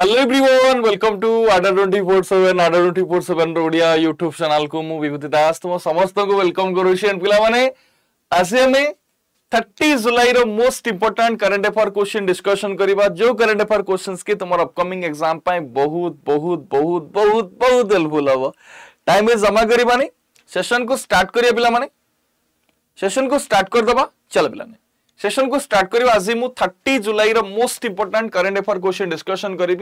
Hello everyone welcome to Adda 247 Adda 247 Odia YouTube channel को मु विभूति दास तुम तो समस्त को वेलकम करूसी एंड पिला माने आज हमें 30 जुलाई रो most important current affair question discussion करिवा जो करंट अफेयर क्वेश्चंस के तुम्हार अपकमिंग एग्जाम पाए बहुत बहुत बहुत बहुत बहुत हेल्पफुल हबो टाइम वे जमा करिवानी सेशन को स्टार्ट करिया पिला माने सेशन को स्टार्ट कर दबा चल पिला ने सेशन को स्टार्ट करवा आज मु thirty July most important current affair question discussion करी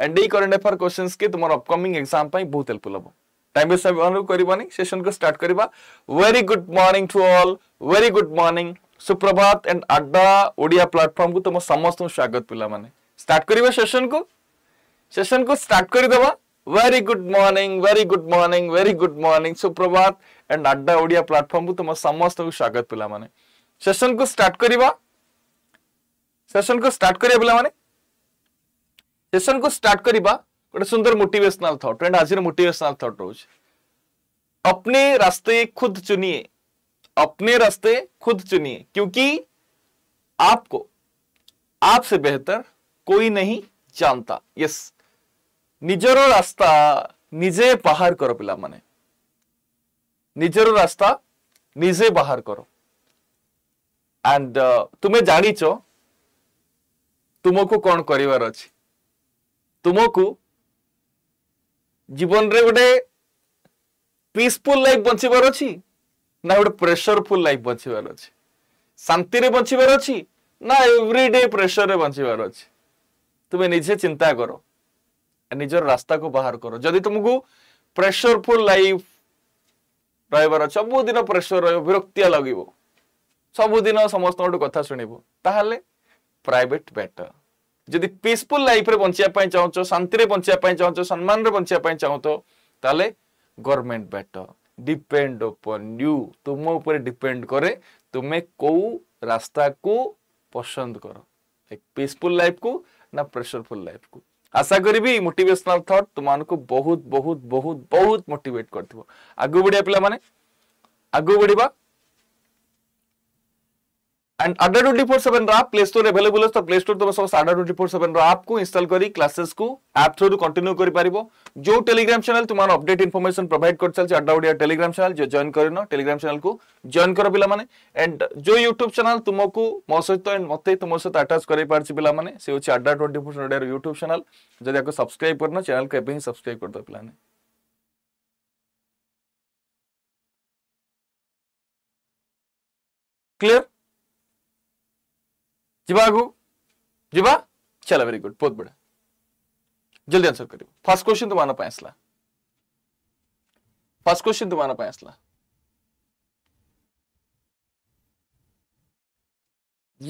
एंड यही करेन्ट एफेयर क्वेश्चन की तुम अपकमिंग एग्जाम बहुत हेल्पफुल हम टाइम वेस्ट करवानी सेशन को स्टार्ट करवा very good morning to all very good morning सुप्रभात एंड अड्डा ओडिया प्लाटफर्म को तुम समस्त स्वागत पिला माने स्टार्ट करिवे सेशन को सेशन को स्टार्ट कर देवा very good morning very good morning very good morning सुप्रभात एंड अड्डा ओडिया प्लाटफर्म को तुम समस्त स्वागत पिला माने सेशन को स्टार्ट करिबा सेशन को स्टार्ट करिया बोला माने सेशन को स्टार्ट करिबा गोटे सुंदर मोटिवेशनल थॉट एंड आज मोटिवेशनल थॉट रोज अपने रास्ते खुद चुनिए अपने रास्ते खुद चुनिए क्योंकि आपको आपसे बेहतर कोई नहीं जानता यस निजरो रास्ता निजे बाहर करो पिला माने निजरो रास्ता निजे बाहर करो ଆଣ୍ଡ ତୁମେ ଜାଣିଛ ତୁମକୁ କ'ଣ କରିବାର ଅଛି ତୁମକୁ ଜୀବନରେ ଗୋଟେ ପିସଫୁଲ ଲାଇଫ ବଞ୍ଚିବାର ଅଛି ନା ଗୋଟେ ପ୍ରେସରଫୁଲ ଲାଇଫ ବଞ୍ଚିବାର ଅଛି ଶାନ୍ତିରେ ବଞ୍ଚିବାର ଅଛି ନା ଏଭ୍ରି ଡେ ପ୍ରେସରରେ ବଞ୍ଚିବାର ଅଛି ତୁମେ ନିଜେ ଚିନ୍ତା କର ନିଜର ରାସ୍ତାକୁ ବାହାର କର ଯଦି ତୁମକୁ ପ୍ରେସରଫୁଲ ଲାଇଫ ରହିବାର ସବୁଦିନ ପ୍ରେସର ରହିବ ବିରକ୍ତିଆ ଲାଗିବ ସବୁଦିନ ସମସ୍ତଙ୍କଠୁ କଥା ଶୁଣିବୁ ତାହେଲେ ପ୍ରାଇଭେଟ୍ ବେଟର୍ ଯଦି ପିସ୍ଫୁଲ୍ ଲାଇଫ୍ରେ ବଞ୍ଚିବା ପାଇଁ ଚାହୁଁଛ ଶାନ୍ତିରେ ବଞ୍ଚିବା ପାଇଁ ଚାହୁଁଛ ସମ୍ମାନରେ ବଞ୍ଚିବା ପାଇଁ ଚାହୁଁଛ ତାହେଲେ government better depend upon you ତୁମ ଉପରେ ଡିପେଣ୍ଡ କରେ ତୁମେ କେଉଁ ରାସ୍ତାକୁ ପସନ୍ଦ କର ପିସ୍ଫୁଲ୍ ଲାଇଫ୍କୁ ନା ପ୍ରେସରଫୁଲ୍ ଲାଇଫ୍କୁ ଆଶା କରିବି ମୋଟିଭେସନାଲ୍ ଥଟ୍ ତୁମମାନଙ୍କୁ ବହୁତ ବହୁତ ବହୁତ ବହୁତ ମୋଟିଭେଟ୍ କରିଥିବ আগু ବଢ଼ିବା ପିଲାମାନେ ଆଗକୁ ବଢ଼ିବା एंड अंडर ट्वेंटी फोर सेवन रहा प्ले स्टोर एभेलेबल तो प्ले स्टोर तुम समस्त अंडर ट्वेंटी फोर सेवन रप्पू इनस्टल कर क्लासेस को आप थ्रु कंटिन्यू कर जो टेलीग्राम चैनल तुम अपडेट इनफर्मेशन प्रोवाइड कर चलते अड्डा ओडिया टेलीग्राम चैनल जो जॉन कर टेलीग्राम चैनल को जॉइन कर पे एंड जो यूट्यूब चैनल तुमको मो सहित एंड मत तुम सहित आटाच कर पे से हूँ Adda twenty four seven YouTube channel जब आपको सब्सक्राइब करना चैनल को एवं सब्सक्राइब कर दो पे क्लियर जीवा आगो जीवा चला वेरी गुड बहुत बड़ा जल्दी आंसर करियो फर्स्ट क्वेश्चन तुम्हारा पैसला फर्स्ट क्वेश्चन तुम्हारा पैसला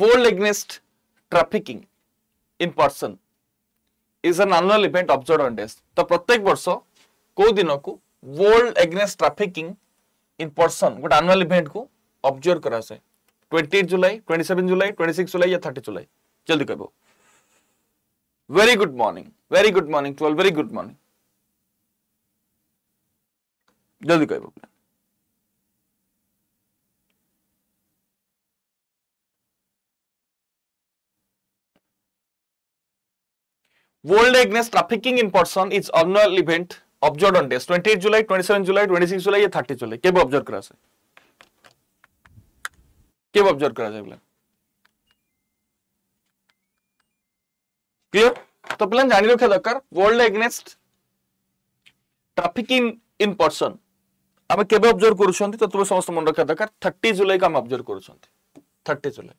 world against trafficking in person is an annual event observed on days ତ ପ୍ରତ୍ୟେକ ବର୍ଷ କୋଉ ଦିନକୁ world against trafficking in person ଗୋଟେ annual event କୁ observe କରାଯାଏ twenty July twenty seven July twenty six July या थर्टी जुलाई जल्दी कहबो very good morning very good morning twelve very good morning जल्दी कहबो World Against Trafficking in Person is annual event observed on days 28 July, 27 July, 26 July या 30 July के भी observe करा से কেউ অবজার্ভ করা যায় পিলা ক্লিয়ার তো পিলা জানি রাখা দরকার world against trafficking in person আমি কেবে অবজর্ভ করছেন তো তুমি সমস্ত মনে রাখা দরকার থার্টি জুলাই আমি অবজর্ভ করছেন thirty July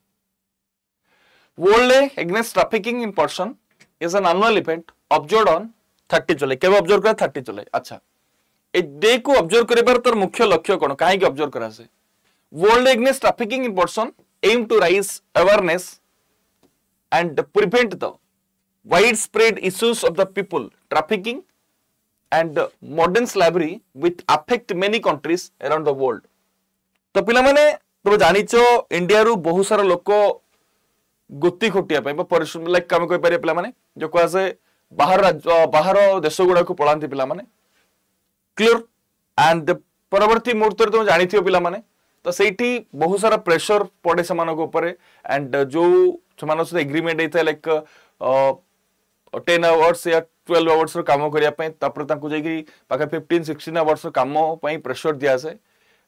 world against trafficking in person is an annual event observe on thirty July কেবে অবজর্ভ করা থার্টি জুলাই আচ্ছা এই ডে কু অবজর্ভ করিবার তার মুখ্য লক্ষ্য কোণ কাহিঁকি অবজর্ভ করা যায় World Against Trafficking in Person aim to raise awareness and prevent the widespread issues of the people trafficking and modern slavery with affect many countries around the world. तो ପିଲାମାନେ ତମେ ଜାଣିଛ ଇଣ୍ଡିଆରୁ ବହୁତ ସାରା ଲୋକ ଗୋତି ଖଟିବା ପାଇଁ ବା ପରିଶ୍ରମ ଲାଇକ୍ ଆମେ କହିପାରିବା ପିଲାମାନେ ଯେଉଁ କୁହାଯାଏ ବାହାର ରାଜ୍ୟ ବାହାର ଦେଶ ଗୁଡ଼ାକୁ ପଳାନ୍ତି ପିଲାମାନେ କ୍ଲିୟର ଆଣ୍ଡ ପରବର୍ତ୍ତୀ ମୁହୂର୍ତ୍ତରେ ତମେ ଜାଣିଥିବ ପିଲାମାନେ तो सही बहुत सारा प्रेसर पड़े uh, से एंड जो सहित एग्रीमेंट होता है लाइक टेन आवर्स या ट्वेल्व आवर्स राम करने फिफ्टन सिक्सटन आवर्स राम प्रेसर दि जाए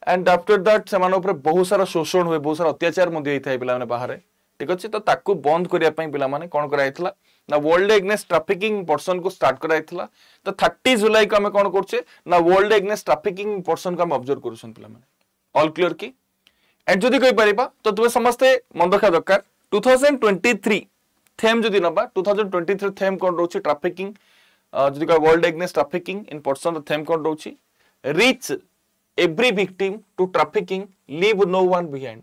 एंड आफ्टर दैट से बहुत सारा शोषण हुए बहुत सारा अत्याचार पे बाहर ठीक अच्छे तो ताकि बंद करने पे कौन कर ना वर्ल्ड एग्नेस ट्राफिकिंग पर्सन को स्टार्ट कर तो थर्टी जुलाई को आम कौन करे ना वर्ल्ड एग्नेस ट्राफिकिंग पर्सन को आम कर पे অল ক্লিয়র কি এন্ড যদি কইপারিবা তো তুমি সমস্তে মন রাখা দরকার 2023 থেম যদি নবা 2023 থেম কোন রহুছি ট্রাফিকিং যদি কয় world against trafficking in person theme কোন রহুছি reach every victim to trafficking leave no one behind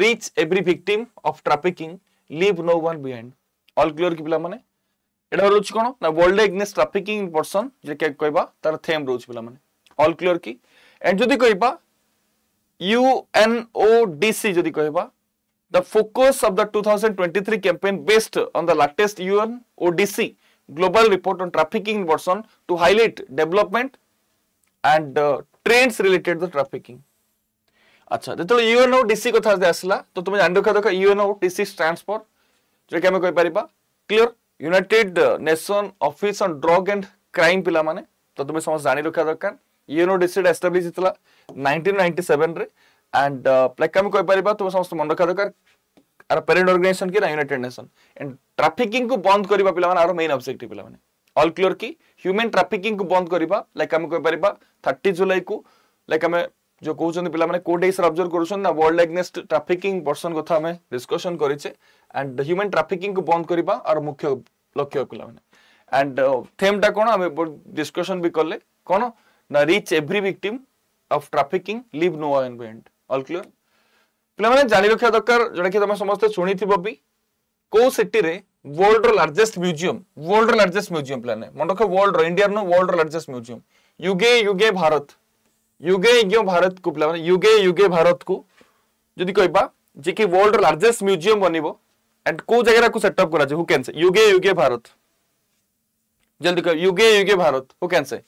reach every victim of trafficking leave no one behind all clear কি পিলা মানে এটা রহুছি কোন না world against trafficking in person যে কে কইবা তার থেম রহুছি পিলা মানে অল ক্লিয়র কি এন্ড যদি কইবা UNODC যদি কহিবা the focus of the 2023 campaign based on the latest UNODC global report on trafficking in Botswana to highlight development and uh, trends related to trafficking আচ্ছা যেতলে UNODC কথা যদি আসলা তো তুমি জানি রাখা দরকার UNODC stands for যেটা আমি কই পারিবা clear United Nation Office on drug and crime পিলা মানে তো তুমি সমস্ত জানি রাখা দরকার UNODC এস্টাবলিশ হইতলা নাইনটিন নাইন্টি সেভেন্রে ଆଣ୍ଡ ଲାଇକ୍ ଆମେ କହିପାରିବା ତୁମେ ସମସ୍ତେ ମନେ ରଖିବା ଦରକାର ଆର ପ୍ୟାରେଣ୍ଟ ଅର୍ଗାନାଇଜେସନ କି ନା ୟୁନାଇଟେଡ୍ ନେସନ ଆଣ୍ଡ ଟ୍ରାଫିକିଂକୁ ବନ୍ଦ କରିବା ପିଲାମାନେ ଆର ମେନ୍ ଅବଜେକ୍ଟିଭ୍ ପିଲାମାନେ ଅଲ୍ କ୍ଲିୟର କି ହ୍ୟୁମାନ୍ ଟ୍ରାଫିକିଂକୁ ବନ୍ଦ କରିବା ଲାଇକ୍ ଆମେ କହିପାରିବା ଥାର୍ଟି ଜୁଲାଇକୁ ଲାଇକ୍ ଆମେ ଯେଉଁ କହୁଛନ୍ତି ପିଲାମାନେ କୋଉ ଡେ ହିସାବରେ ଅବଜର୍ଭ କରୁଛନ୍ତି ନା ୱାର୍ଲଡ ଏଗ୍ନେଷ୍ଟ ଟ୍ରାଫିକିଂ ପର୍ସନ କଥା ଆମେ ଡିସ୍କସନ କରିଛେ ଆଣ୍ଡ ହ୍ୟୁମାନ୍ ଟ୍ରାଫିକିଂକୁ ବନ୍ଦ କରିବା ଆର ମୁଖ୍ୟ ଲକ୍ଷ୍ୟ ପିଲାମାନେ ଆଣ୍ଡ ଥେମ୍ଟା କ'ଣ ଆମେ ଡିସ୍କସନ ବି କଲେ କ'ଣ ନା reach every victim of trafficking leave no one behind all clear ପିଲାମାନେ ଜାଣି ରଖିବା ଦରକାର ଯୋଉଟାକି ତମେ ସମସ୍ତେ ଶୁଣିଥିବ ବି କୋଉ ସିଟିରେ ୱାର୍ଲଡର ଲାର୍ଜେଷ୍ଟ ମ୍ୟୁଜିୟମ ୱାର୍ଲଡର ଲାର୍ଜେଷ୍ଟ ମ୍ୟୁଜିୟମ ପିଲାମାନେ ମନେ ରଖ ୱାର୍ଲଡର ଇଣ୍ଡିଆର ନୁହଁ ୱାର୍ଲଡର ଲାର୍ଜେଷ୍ଟ ମ୍ୟୁଜିୟମ ୟୁଗେ ୟୁଗେ ଭାରତ ୟୁଗେ ୟୁଗେ ଭାରତକୁ ପିଲାମାନେ ୟୁଗେ ୟୁଗେ ଭାରତକୁ ଯଦି କହିବା ଯେ କି ୱାର୍ଲଡର ଲାର୍ଜେଷ୍ଟ ମ୍ୟୁଜିୟମ ବନିବ ଆଣ୍ଡ କୋଉ ଜାଗାରେ ଆକୁ ସେଟଅପ୍ କରାଯିବ ହୁ କ୍ୟାନ୍ ସେ ୟୁଗେ ୟୁଗେ ଭାରତ ଜଲ୍ଦି କହ ୟୁଗେ ୟୁଗେ ଭାରତ ହୁ କ୍ୟାନ୍ ସେ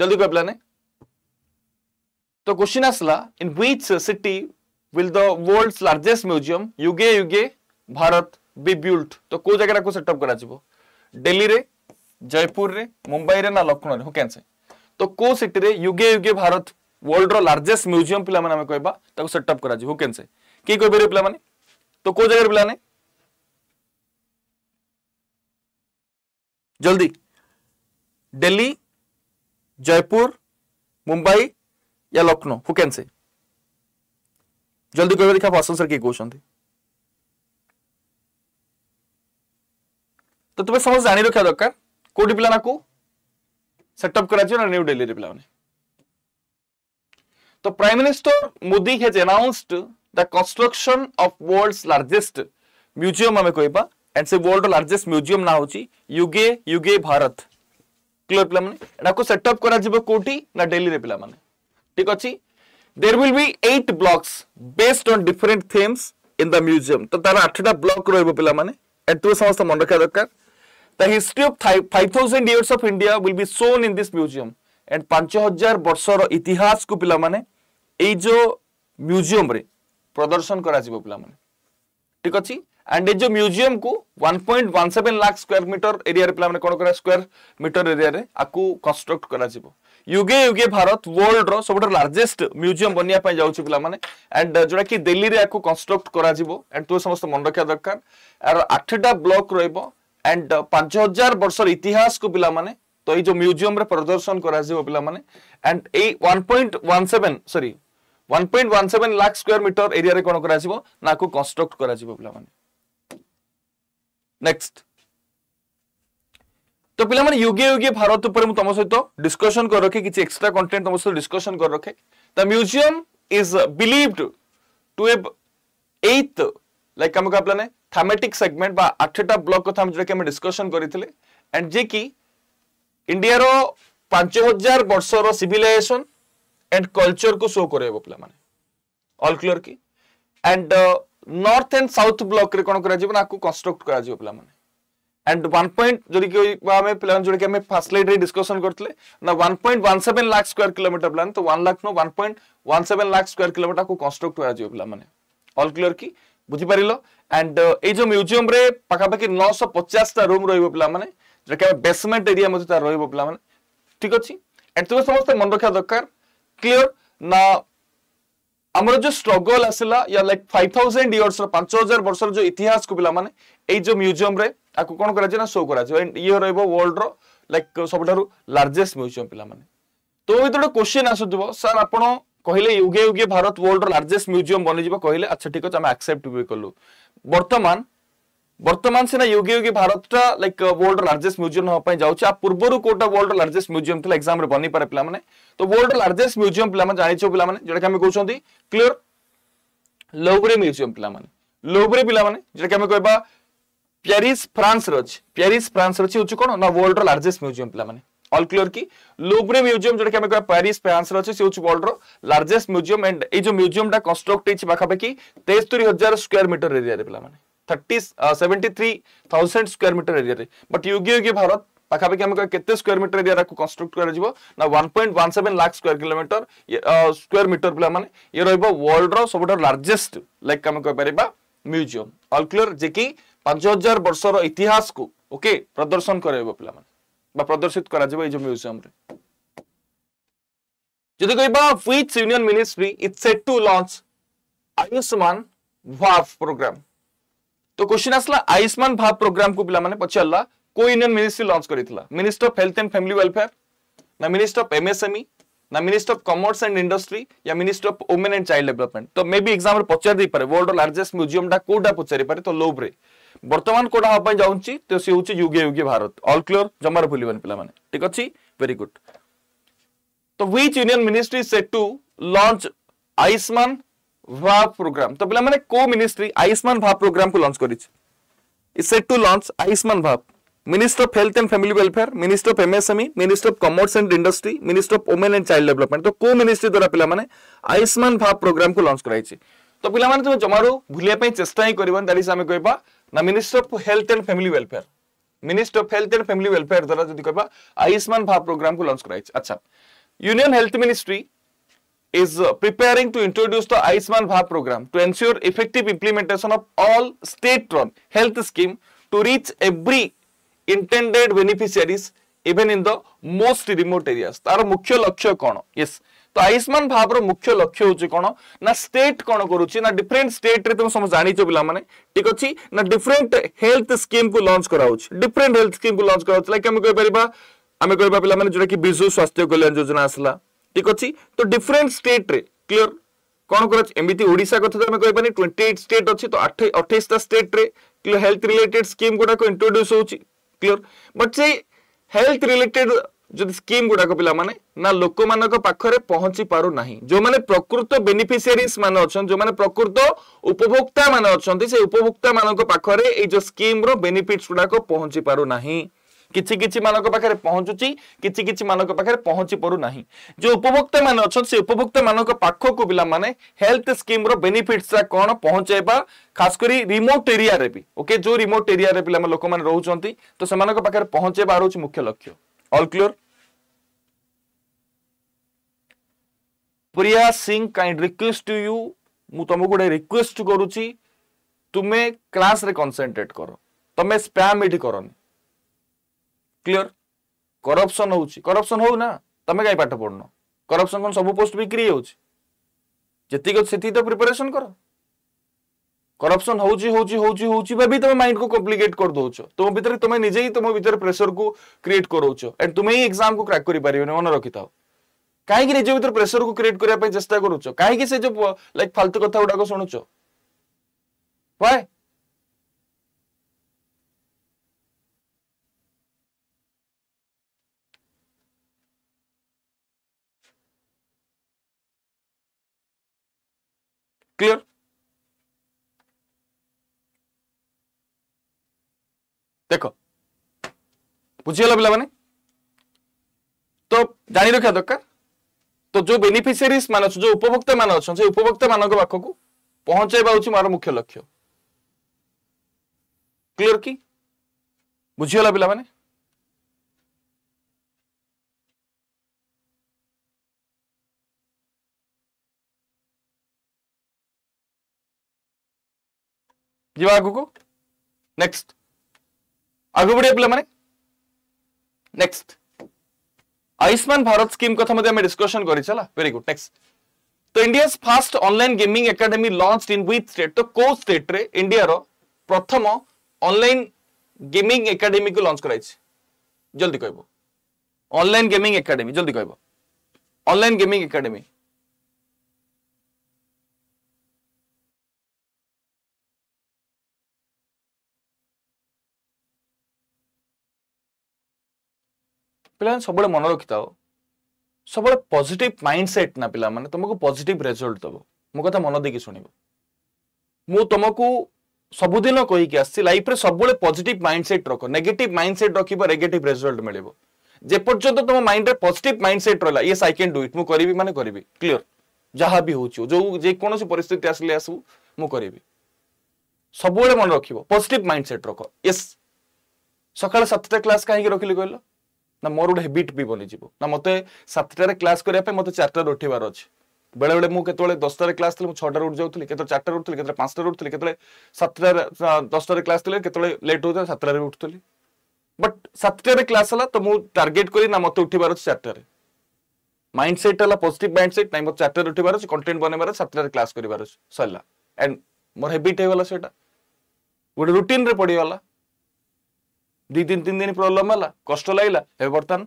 ଜଲ୍ଦି କହ ପିଲାମାନେ तो क्वेश्चन असला in which city will the world's largest museum Yuge Yuge Bharat be built तो कौ जगह सेटअप कर दिल्ली रे जयपुर रे मुंबई रे ना लखनऊ रे हो कैन तो को सिटी रे युगे युगे भारत वर्ल्ड रो लार्जेस्ट म्यूजियम पिला माने हमें कहबा ताको सेटअप करा हु कैन से की कहि बेरे पिला माने तो को जगह पिला ने जल्दी दिल्ली जयपुर मुंबई या लखनऊ Who कैन से जल्दी करो देखा आप आंसर की क्वेश्चन थी तो तुम्हें समझ जानी रखा दरकार कौट पे को सेटअप करा ना न्यू दिल्ली रे तो Prime Minister Modi has announced the construction of world's largest museum हमें कहबा एंड से वर्ल्ड लार्जेस्ट म्यूजियम ना होची युगे युगे भारत क्लियर पे सेटअप करा जिबो ना दिल्ली पे ঠিক আছে there will be 8 blocks based on different themes in the museum তো তার 8টা ব্লক রইব পিলা মানে এটু সমস্ত মনে রাখা দরকার the history of 5000 years of india will be shown in this museum and 5000 বর্ষর ইতিহাস কু পিলা মানে এই যে মিউজিয়াম রে প্রদর্শন করা যাব পিলা মানে ঠিক আছে and এই যে মিউজিয়াম কু 1.17 লাখ স্কয়ার মিটার এরিয়া রে পিলা মানে কোন করা স্কয়ার মিটার এরিয়া রে আকু কনস্ট্রাক্ট করা যাব युगे युगे भारत वर्ल्डर ସବୁଠାରୁ ଲାର୍ଜେଷ୍ଟ ମ୍ୟୁଜିୟମ ବନିବା ପାଇଁ ଯାଉଛି ପିଲାମାନେ ଆଣ୍ଡ ଯୋଉଟା କି ଦିଲ୍ଲୀରେ ୟାକୁ କନଷ୍ଟ୍ରକ୍ଟ କରାଯିବ ଆଣ୍ଡ ତୁମେ ସମସ୍ତେ ମନେ ରଖିବା ଦରକାର ଏହାର ଆଠଟା ବ୍ଲକ ରହିବ ଆଣ୍ଡ ପାଞ୍ଚ ହଜାର ବର୍ଷର ଇତିହାସକୁ ପିଲାମାନେ ତ ଏଇ ଯୋଉ ମ୍ୟୁଜିୟମରେ ପ୍ରଦର୍ଶନ କରାଯିବ ପିଲାମାନେ ଆଣ୍ଡ ଏଇ one point one seven sorry one point one seven lakh square metre ଏରିଆରେ କ'ଣ କରାଯିବ ନା ୟାକୁ କନଷ୍ଟ୍ରକ୍ଟ କରାଯିବ ପିଲାମାନେ ନେକ୍ସଟ তো পিলামানে युगे युगे ভারত উপরে মু তোম সহিত ডিসকশন কর রাখে কিছু এক্সট্রা কন্টেন্ট তোম সহিত ডিসকশন কর রাখে the museum is believed to a eighth like আমি কাপলানে থামেটিক সেগমেন্ট বা আঠটা ব্লক কথা আমি যেটাকে আমি ডিসকশন করিলে এন্ড যে কি ইন্ডিয়ার পাঁচ হাজার বর্ষর সিভিলাইজেসন এন্ড কলচর কু শো করাইব পিলামানে অল ক্লিয়ার কি and north and south block রে কোন করা যাব না আকু কনস্ট্রক্ট করা যাব পিলামানে एंड वन पॉइंट प्लान जो फास्ट डिस्कसन करते हैं लाख स्क्वयर किलोमीटर प्लान तो वन लाख नुन point one seven lakh square kilometre को कन्स्ट्रक्ट करल क्लीयर कि बुझीपार एंड यो म्यूजिम पाखापाखी नौश पचास रूम रही है पे बेसमेंट एरिया रोज पे ठीक अच्छे एंड तुम समस्त मन रखा दरकार क्लीयर ना आमर जो स्ट्रगल आसला या लाइक फाइव थाउजेंड इयर्स पांच हजार वर्ष इतिहास को पे ये म्यूजिम्रे ତାକୁ କ'ଣ କରାଯିବ ନା ଶୋ କରାଯିବ ଇଏ ରହିବ ୱାର୍ଲଡର ଲାଇକ୍ ସବୁଠାରୁ ଲାର୍ଜେଷ୍ଟ ମ୍ୟୁଜିୟମ୍ ପିଲାମାନେ ତ ଭିତରେ ଗୋଟେ କୋଶ୍ଚିନ୍ ଆସୁଥିବ ସାର୍ ଆପଣ କହିଲେ ୟୁଗେ ୟୁଗେ ଭାରତ ୱାର୍ଲଡର ଲାର୍ଜେଷ୍ଟ ମ୍ୟୁଜିୟମ୍ ବନିଯିବ କହିଲେ ଆଚ୍ଛା ଠିକ୍ ଅଛି ଆମେ ଆକ୍ସେପ୍ଟ ବି କଲୁ ବର୍ତ୍ତମାନ ବର୍ତ୍ତମାନ ସିନା ୟୁଗେ ୟୁଗେ ଭାରତଟା ଲାଇକ୍ ୱାର୍ଲଡର ଲାର୍ଜେଷ୍ଟ ମ୍ୟୁଜିୟମ୍ ହେବା ପାଇଁ ଯାଉଛି ଆ ପୂର୍ବରୁ କୋଉଟା ୱାର୍ଲଡର ଲାର୍ଜେଷ୍ଟ ମ୍ୟୁଜିୟମ୍ ଥିଲା ଏକ୍ସାମ୍ରେ ବନିପାରେ ପିଲାମାନେ ତ ୱାର୍ଲଡର ଲାର୍ଜେଷ୍ଟ ମ୍ୟୁଜିୟମ୍ ପିଲାମାନେ ଜାଣିଛ ପିଲାମାନେ ଯୋଉଟାକି ଆମେ କହୁଛନ୍ତି କ୍ଲିୟର ଲୋବ୍ରେ ମ୍ୟୁଜିୟମ୍ ପିଲାମାନେ ଲୋବ୍ରେ ପିଲାମାନେ ଯୋଉଟାକି ଆମେ କହିବା ପ୍ୟାରିସ୍ ଫ୍ରାନ୍ସରେ ଅଛି ପ୍ୟାରିସ୍ ଫ୍ରାନ୍ସରେ ଅଛି ହେଉଛି କ'ଣ ନା ୱାର୍ଲଡର ଲାର୍ଜେଷ୍ଟ ମ୍ୟୁଜିୟମ ପିଲାମାନେ ଅଲ୍ କ୍ଲିୟର କି ଲୁବ୍ରେ ମ୍ୟୁଜିୟମ ଯୋଉଟାକି ଆମେ କହିବା ପ୍ୟାରିସ୍ ଫ୍ରାନ୍ସରେ ଅଛି ସେ ହେଉଛି ୱାର୍ଲଡର ଲାର୍ଜେଷ୍ଟ ମ୍ୟୁଜିୟମ ଆଣ୍ଡ ଏଇ ଯୋଉ ମ୍ୟୁଜିୟମଟା କନଷ୍ଟ୍ରକ୍ଟ ହେଇଛି ପାଖାପାଖି ତେସ୍ତରୀ ହଜାର ସ୍କୋୟାର ମିଟର ଏରିଆରେ ପିଲାମାନେ thirty seventy three thousand square metre area but Yuge Yuge Bharat पाखापाखि आम कहते स्क्वायर मीटर एरिया कन्स्ट्रक्ट कर one point one seven lakh square kilometre square metre पे ये रोल्ड सब लार्जेस्ट लाइक आम कह म्यूजियम अल क्लीयर जे कि पांच हजार बर्षर इतिहास को ओके प्रदर्शन कर प्रदर्शित करूजियम जो कहच union ministry it set to launch Ayushman Bhav programme तो क्वेश्चन आसला आयुष्मान भाव प्रोग्राम को पे पचारा को यूनियन मिनिस्ट्री लंच कर minister of health and family welfare ना मिनिस्टर अफ एमएसएमई ना minister of commerce and industry या minister of women and child development तो मे भी एक्जाम पचार वर्ल्ड लार्जेस्ट म्यूजियम कौटा पचारिपे तो लोब्रे बर्तमान कौन हाँ जाऊँच तो सी हूँ युगे युगे भारत अल ଅଲ୍ जमार भूल पे ठीक अच्छे वेरी गुड तो ତ यूनियन मिनिस्ट्री से set to launch Ayushman Bhav programme ତ ପିଲାମାନେ କୋଉ ମିନିଷ୍ଟ୍ରି ଆୟୁଷ୍ମାନ ଭାବ ପ୍ରୋଗ୍ରାମକୁ ଲଞ୍ଚ କରିଛି set to launch Ayushman minister of health and family welfare minister of MSME minister of commerce and industry minister of women and child development तो को ministry द्वारा पिलाने आयुष्मान भाव प्रोग्राम को लॉन्च कराई तो पिलाने जमारू भूलिया चेस्टा ही कर दैट इज कहवा না ministry of health and family welfare ministry of health and family welfare দ্বারা যদি কবা আয়ুষ্মান ভাব প্রোগ্রাম কু লঞ্চ করা হয়েছে আচ্ছা union health ministry is uh, preparing to introduce the Aishman Bhav program to ensure effective implementation of all state-run health schemes to reach every intended beneficiaries even in the most remote areas. তার মুখ্য লক্ষ্য কোন? Yes. তো আয়ুষ্মান ভাবর মুখ্য লক্ষ্য হচ্ছে কোণ না স্টেট কোণ করুছি না ডিফরেন্ট স্টেট্রে তুমি সমস্ত জাঁচ পিলা মানে ঠিক অছি না ডিফরেন্ট হেলথ স্কিম কু লঞ্চ করা হচ্ছে ডিফরেন্ট হেলথ স্কিম কু লঞ্চ করা হচ্ছে লাইক আমি কইপারিবা আমি কইবা পিলা মানে যেটা কি বিজু স্বাস্থ্য কল্যাণ যোজনা আসলা ঠিক অছি তো ডিফরেন্ট স্টেট্রে ক্লিয়ার কোণ করা এমিতি ওড়িশা কথা তো আমি কইপানি 28 স্টেট অছি তো 28 টা স্টেট্রে क्लियर हेल्थ रिलेटेड स्कीम गुड़ाक इंट्रोड्यूस होची क्लियर बट से हेल्थ रिलेटेड ଯଦି ସ୍କିମ୍ ଗୁଡାକ ପିଲାମାନେ ନା ଲୋକମାନଙ୍କ ପାଖରେ ପହଞ୍ଚି ପାରୁନାହିଁ ଯେଉଁମାନେ ପ୍ରକୃତ ବେନିଫିସିଆରିଜ୍ ମାନେ ଅଛନ୍ତି ଯେଉଁମାନେ ପ୍ରକୃତ ଉପଭୋକ୍ତା ମାନେ ଅଛନ୍ତି ସେ ଉପଭୋକ୍ତା ମାନଙ୍କ ପାଖରେ ଏଇ ଯୋଉ ସ୍କିମ୍ର ବେନିଫିଟ୍ସ ଗୁଡାକ ପହଞ୍ଚି ପାରୁନାହିଁ କିଛି କିଛି ମାନଙ୍କ ପାଖରେ ପହଞ୍ଚୁଛି କିଛି କିଛି ମାନଙ୍କ ପାଖରେ ପହଞ୍ଚି ପାରୁନାହିଁ ଯୋଉ ଉପଭୋକ୍ତା ମାନେ ଅଛନ୍ତି ସେ ଉପଭୋକ୍ତା ମାନଙ୍କ ପାଖକୁ ପିଲାମାନେ ହେଲ୍ଥ ସ୍କିମ୍ର ବେନିଫିଟ୍ସଟା କ'ଣ ପହଞ୍ଚାଇବା ଖାସ କରି ରିମୋଟ୍ ଏରିଆରେ ବି ଓକେ ଯୋଉ ରିମୋଟ୍ ଏରିଆରେ ପିଲାମାନେ ଲୋକମାନେ ରହୁଛନ୍ତି ତ ସେମାନଙ୍କ ପାଖରେ ପହଞ୍ଚାଇବା ହେଉଛି ମୁଖ୍ୟ ଲକ୍ଷ୍ୟ all clear Priya Singh kind request to you मु तुमको गोटे रिक्वेस्ट करुच्ची तुम्हें क्लास रे कंसंट्रेट करो तुम्हें स्पैम एटी करनी क्लियर करप्शन होउची करप्शन होउ ना तमे काई पाठ पढनो करप्शन कोन सब पोस्ट बिक्री होउची जति को सेति तो प्रिपरेशन करो करपसन भी तुम माइंड को कम्प्लीकेट कर दौ तुम भितर तुम निजे तुम भितर प्रेसर को क्रिएट एंड तुम ही एग्जाम को क्राक कर मन रखी था कहीं निज भर प्रेसर को क्रिएट करने चेस्ट करुच कहीं जो लाइक फालतू कथ गुडा शुणु क्लियर देख बुझीगल पे तो जान रखा दरकार तो जो बेनिफिशरी मान जो उपभोक्ता मान अच्छा उपभोक्ता मान को पहुंचे मार मुख्य लक्ष्य क्लियर की बुझीगला पे जी आग को नेक्स्ट ଆଗକୁ ବଢିଆ ପିଲାମାନେ ନେକ୍ସଟ ଆୟୁଷ୍ମାନ ଭାରତ ସ୍କିମ୍ କଥା ମଧ୍ୟ ଆମେ ଡିସ୍କସନ କରିଛେ ହେଲା ଭେରି ଗୁଡ୍ ନେକ୍ସଟ ତ India's first online gaming academy launch in with state ତ କୋଉ ଷ୍ଟେଟ୍ରେ ଇଣ୍ଡିଆର ପ୍ରଥମ ଅନଲାଇନ୍ ଗେମିଂ ଏକାଡେମୀକୁ ଲଞ୍ଚ କରାଯାଇଛି ଜଲ୍ଦି କହିବ ଅନଲାଇନ୍ ଗେମିଂ ଏକାଡେମୀ ଜଲ୍ଦି କହିବ ଅନଲାଇନ୍ ଗେମିଂ ଏକାଡେମୀ ପିଲାମାନେ ସବୁବେଳେ ମନେ ରଖିଥାଅ ସବୁବେଳେ ପଜିଟିଭ୍ ମାଇଣ୍ଡ ସେଟ୍ ନା ପିଲାମାନେ ତୁମକୁ ପଜିଟିଭ୍ ରେଜଲ୍ଟ ଦେବ ମୋ କଥା ମନ ଦେଇକି ଶୁଣିବ ମୁଁ ତୁମକୁ ସବୁଦିନ କହିକି ଆସିଛି ଲାଇଫ୍ରେ ସବୁବେଳେ ପଜିଟିଭ୍ ମାଇଣ୍ଡ ସେଟ୍ ରଖ ନେଗେଟିଭ୍ ମାଇଣ୍ଡ ସେଟ୍ ରଖିବ ନେଗେଟିଭ୍ ରେଜଲ୍ଟ ମିଳିବ ଯେପର୍ଯ୍ୟନ୍ତ ତୁମ ମାଇଣ୍ଡରେ ପଜିଟିଭ୍ ମାଇଣ୍ଡ ସେଟ୍ ରହିଲା yes I can do it ମୁଁ କରିବି ମାନେ କରିବି କ୍ଲିଅର ଯାହା ବି ହେଉଛି ଯେଉଁ ଯେକୌଣସି ପରିସ୍ଥିତି ଆସିଲେ ଆସିବୁ ମୁଁ କରିବି ସବୁବେଳେ ମନେ ରଖିବ ପଜିଟିଭ୍ ମାଇଣ୍ଡ ସେଟ୍ ରଖ ୟେସ୍ ସକାଳ ସାତଟା କ୍ଲାସ୍ କାହିଁକି ରଖିଲି କହିଲ ନା ମୋର ଗୋଟେ ହେବିଟ୍ ବି ବନିଯିବ ନା ମୋତେ ସାତଟାରେ କ୍ଲାସ୍ କରିବା ପାଇଁ ମୋତେ ଚାରିଟାରେ ଉଠିବାର ଅଛି ବେଳେବେଳେ ମୁଁ କେତେବେଳେ ଦଶଟାରେ କ୍ଲାସ୍ ଥିଲେ ମୁଁ ଛଅଟାରେ ଉଠି ଯାଉଥିଲି କେତେବେଳେ ଚାରିଟାରେ ଉଠୁଥିଲି କେତେବେଳେ ପାଞ୍ଚଟାରେ ଉଠୁଥିଲି କେତେବେଳେ ସାତଟାରେ ଦଶଟାରେ କ୍ଲାସ୍ ଥିଲେ କେତେବେଳେ ଲେଟ୍ ହେଉଥିଲା ସାତଟାରେ ବି ଉଠୁଥିଲି ବଟ୍ ସାତଟାରେ କ୍ଲାସ୍ ହେଲା ତ ମୁଁ ଟାର୍ଗେଟ୍ କରି ନା ମୋତେ ଉଠିବାର ଅଛି ଚାରିଟାରେ ମାଇଣ୍ଡ ସେଟ୍ ହେଲା ପଜିଟିଭ ମାଇଣ୍ଡ ସେଟ୍ ନାଇଁ ମୋତେ ଚାରିଟାରେ ଉଠିବାର ଅଛି କଣ୍ଟେଣ୍ଟ ବନେଇବାର ସାତଟାରେ କ୍ଲାସ୍ କରିବାର ଅଛି ସରିଲା ଆଣ୍ଡ ମୋର ହେବିଟ୍ ହେଇଗଲା ସେଇଟା ଗୋଟେ ରୁଟିନ୍ରେ ପଡ଼ିଗଲା ଦୁଇ ଦିନ ତିନି ଦିନ ପ୍ରୋବ୍ଲେମ୍ ହେଲା କଷ୍ଟ ଲାଗିଲା ଏବେ ବର୍ତ୍ତମାନ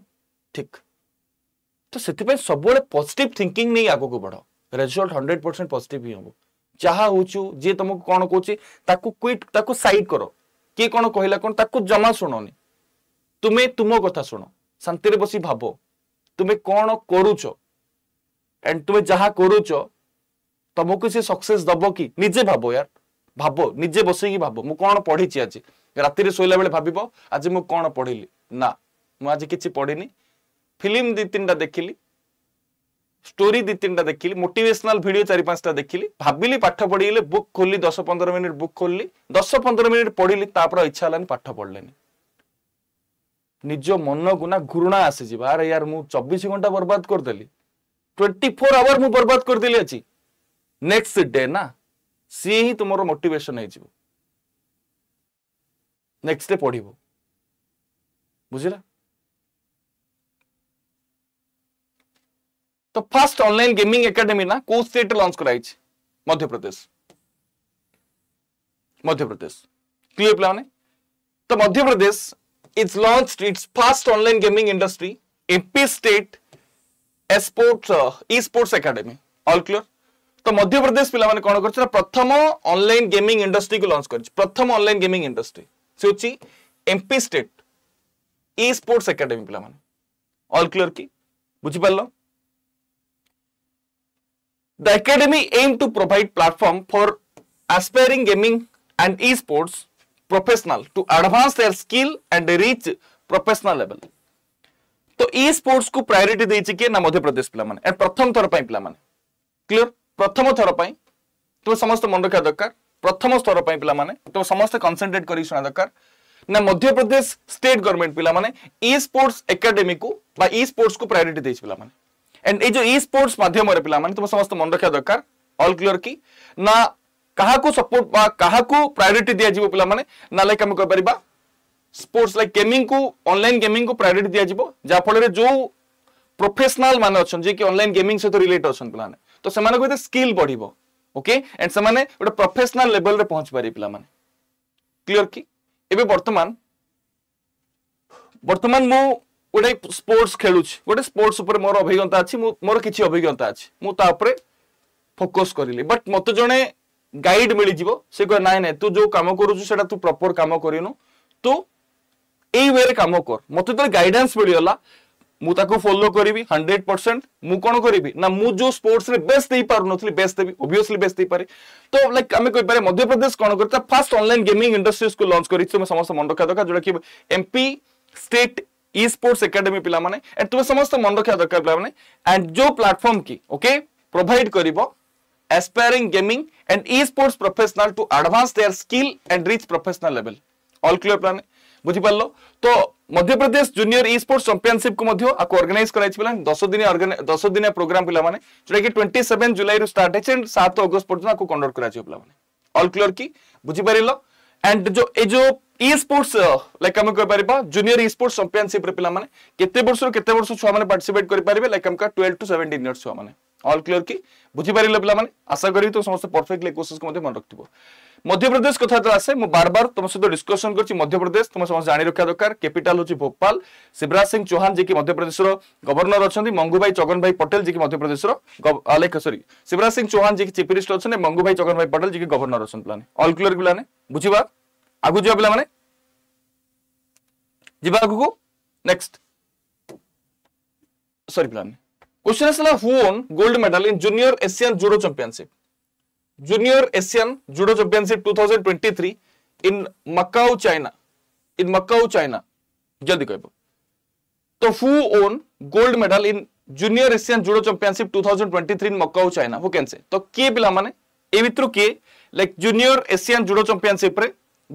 ଠିକ୍ ତ ସେଥିପାଇଁ ସବୁବେଳେ ପଜିଟିଭ୍ ଥିଙ୍କିଂ ନେଇ ଆଗକୁ ବଢ଼ ରେଜଲ୍ଟ ହଣ୍ଡ୍ରେଡ଼ ପରସେଣ୍ଟ ପଜିଟିଭ୍ ହିଁ ହେବ ଯାହା ହେଉଛୁ ଯିଏ ତମକୁ କ'ଣ କହୁଛି ତାକୁ କ୍ୱିଟ୍ ତାକୁ ସାଇଡ୍ କର କିଏ କ'ଣ କହିଲା କ'ଣ ତାକୁ ଜମା ଶୁଣନି ତୁମେ ତୁମ କଥା ଶୁଣ ଶାନ୍ତିରେ ବସି ଭାବ ତୁମେ କ'ଣ କରୁଛ ଆଣ୍ଡ ତୁମେ ଯାହା କରୁଛ ତମକୁ ସେ ସକ୍ସେସ୍ ଦବ କି ନିଜେ ଭାବ ୟାର ভাব নিজে ବସେଇକି ভাব মু କ'ଣ পড়িছি ଆଜି ରାତିରେ শোলা ବେଳେ ଭାବିବ ଆଜି মু କ'ଣ পড়িলি না মু ଆଜି কিছু পড়িনি ফিল্ম দুই তিনটা দেখিলি স্টোরি দুই তিনটা দেখিলি মোটিভেশনাল ভিডিও চারি পাঁচটা দেখিলি ভাবিলি পাঠ পড়িলে বুক খুললি দশ পনেরো মিনিট বুক খুললি দশ পনেরো মিনিট পড়িলি তারপরে ইচ্ছা হলানি পাঠ পড়লেনি নিজ মনকু না ঘূর্ণা আসিযিব আরে ইয়ার মু চব্বিশ ঘন্টা বরবাদ করিদেলি টোয়েন্টি ফোর আওয়ার মু বরবাদ করিদেলি আছি নেক্সট ডে না सी ही तुम मोटेसन नेक्स्ट पढ़व बुझला तो फास्ट ऑनलाइन गेमिंग एकेडमी ना कौ स्टेट लंच कराई मध्य प्रदेश मध्य प्रदेश क्लियर पे मैंने तो Madhya Pradesh is launch its first online gaming industry AP state esports e sports academy all clear तो मध्य पे कौन कर प्रथम अनलाइन गेमिंग इंडस्ट्री को लंच कर प्रथम अनलाइन गेमिंग इंडस्ट्री से हूँ MP state e sports academy पे अल क्लियर की बुझिपार The academy aim to provide platform for aspiring gaming and esports professional to advance their skill and reach professional level. तो e sports को priority देछि ना मध्य प्रदेश प्रथम थर पई पिला माने প্রথম থর পাই তুমি সমস্ত মনে রাখা দরকার প্রথম স্তর পাই পিলামানে তুমি সমস্ত কনসেন্ট্রেট করি শোনা দরকার না মধ্যপ্রদেশ স্টেট গভর্নমেন্ট পিলামানে ই স্পোর্টস একাডেমি কু বা ই স্পোর্টস কু প্রায়োরিটি দিয়েছে পিলামানে এন্ড এই যে ই স্পোর্টস মাধ্যমরে পিলামানে তুমি সমস্ত মনে রাখা দরকার অল ক্লিয়ার কি না কাহাকু সাপোর্ট বা কাহাকু প্রায়োরিটি দিয়া যিব পিলামানে না লাইক আমি কই পারিবা স্পোর্টস লাইক গেমিং কু অনলাইন গেমিং কু প্রায়োরিটি দিয়া যিব যা ফলরে যে প্রফেশনাল মানে অছন যে কি অনলাইন গেমিং সহ রিলেট অছন পিলামানে ତ ସେମାନଙ୍କୁ ଏତେ ସ୍କିଲ୍ ବଢ଼ିବ ଓକେ ଆଣ୍ଡ ସେମାନେ ଗୋଟେ ପ୍ରଫେସନାଲ ଲେଭେଲରେ ପହଞ୍ଚି ପାରିବେ ପିଲାମାନେ କ୍ଲିଅର କି ଏବେ ବର୍ତ୍ତମାନ ବର୍ତ୍ତମାନ ମୁଁ ଗୋଟେ ସ୍ପୋର୍ଟସ୍ ଖେଳୁଛି ଗୋଟେ ସ୍ପୋର୍ଟସ୍ ଉପରେ ମୋର ଅଭିଜ୍ଞତା ଅଛି ମୁଁ ମୋର କିଛି ଅଭିଜ୍ଞତା ଅଛି ମୁଁ ତା ଉପରେ ଫୋକସ୍ କରିଲି ବଟ୍ ମୋତେ ଜଣେ ଗାଇଡ୍ ମିଳିଯିବ ସେ କହିବ ନାଇଁ ନାଇଁ ତୁ ଯୋଉ କାମ କରୁଛୁ ସେଟା ତୁ ପ୍ରପର କାମ କରିନୁ ତୁ ଏଇ ୱେରେ କାମ କର ମୋତେ ତ ଗାଇଡାନ୍ସ ମିଳିଗଲା ମୁଁ ତାକୁ ଫଲୋ କରିବି ହଣ୍ଡ୍ରେଡ ପରସେଣ୍ଟ ମୁଁ କ'ଣ କରିବି ନା ମୁଁ ଯୋଉ ସ୍ପୋର୍ଟସରେ ବେଷ୍ଟ ଦେଇପାରୁନଥିଲି ବେଷ୍ଟ ଦେବି ଓଭିୟସଲି ବେଷ୍ଟ ଦେଇପାରେ ତ ଲାଇକ୍ ଆମେ କହିପାରିବା ମଧ୍ୟପ୍ରଦେଶ କ'ଣ କରି ତା ଫାର୍ଷ୍ଟ ଅନଲାଇନ୍ ଗେମିଂ ଇଣ୍ଡଷ୍ଟ୍ରିଜକୁ ଲଞ୍ଚ କରିଛି ତୁମେ ସମସ୍ତେ ମନେ ରଖିବା ଦରକାର ଯୋଉଟାକି MP state e sports academy ପିଲାମାନେ ଆଣ୍ଡ ତୁମେ ସମସ୍ତେ ମନେ ରଖିବା ଦରକାର ପିଲାମାନେ ଆଣ୍ଡ ଯୋଉ ପ୍ଲାଟଫର୍ମ କି ଓକେ ପ୍ରୋଭାଇଡ କରିବ aspiring gaming and esports professional to advance their skill and reach professional level all clear plan বুঝিপারল তো Madhya Pradesh junior e sports championship কু মধ্য আকু অর্গানাইজ করা হয়েছিল দশ দিন দশ দিনিয়া প্রোগ্রাম পিলা মানে যেটা কি টোয়েন্টি সেভেন জুলাই রু স্টার্ট হয়েছে এন্ড সাত অগস্ট পর্যন্ত আকু কন্ডক্ট করা হয়েছে পিলা মানে অল ক্লিয়ার কি বুঝিপারিল এন্ড যে এই যে ই স্পোর্টস লাইক আমি কইপারিবা জুনিয়র ই স্পোর্টস চম্পিয়নশিপ রে পিলা মানে কেতে বর্ষ কেতে বর্ষ ছুয়া মানে পার্টিসিপেট করি পারিবে লাইক আমকা 12 টু 17 ইয়ার্স ছুয়া মানে অল ক্লিয়ার কি বুঝি পারিলে পিলা মানে আশা করি তো সমস্ত পারফেক্টলি কোর্সেস কো মধ্যে মন রাখতিবো মধ্যপ্রদেশ কথা যেটা আসে মু বারবার তোমার সহ ডিসকসন করছি মধ্যপ্রদেশ তোমার সমস্ত জাঁ রক্ষা দরকার ক্যাপিটাল হচ্ছে ভোপাল শিবরাজ সিং চৌহান যে কি মধ্যপ্রদেশর গভর্নর অনেক মঙ্গুভাই জগন ভাই পটেল যে কি মধ্যপ্রদেশর লাইক সরি শিবরাজ সিং চৌহান যে কি চিফ মিনিষ্টর অনেক মঙ্গুভাই জগন ভাই পটেল যে কি গভর্নর অনেক পিলানে অল ক্লিয়ার পিলানে বুঝবা আগু যা পিলা মানে যা আগুক নেক্সট সরি পিলানে কোশ্চেন আসলা who won gold medal in junior Asian judo championship junior asian judo championship 2023 in macau china in macau china जल्दी कहबो तो who won gold medal in junior Asian judo championship 2023 in Macau China who can say तो के पिला माने ए भितर के like junior Asian judo championship रे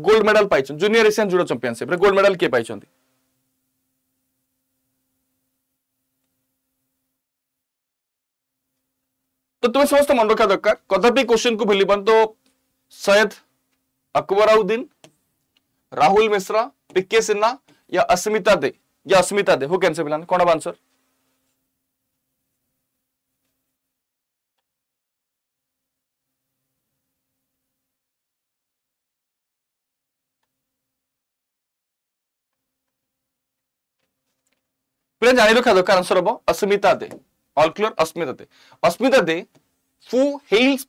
गोल्ड मेडल पाइछन जूनियर एशियन जुडो चैंपियनशिप रे गोल्ड मेडल के पाइछन तो तुम्हें समस्त मन रखा दरकार कदापि क्वेश्चन को কু तो सैयद अकबर আকবরাউদ্দিন राहुल मिश्रा पिके सिन्हा या अस्मिता दे या अस्मिता दे हो कैंसर मिला कौन अब आंसर जाणी रखा दरकार आंसर हम Asmita De Alkular Asmita De. Asmita De who hails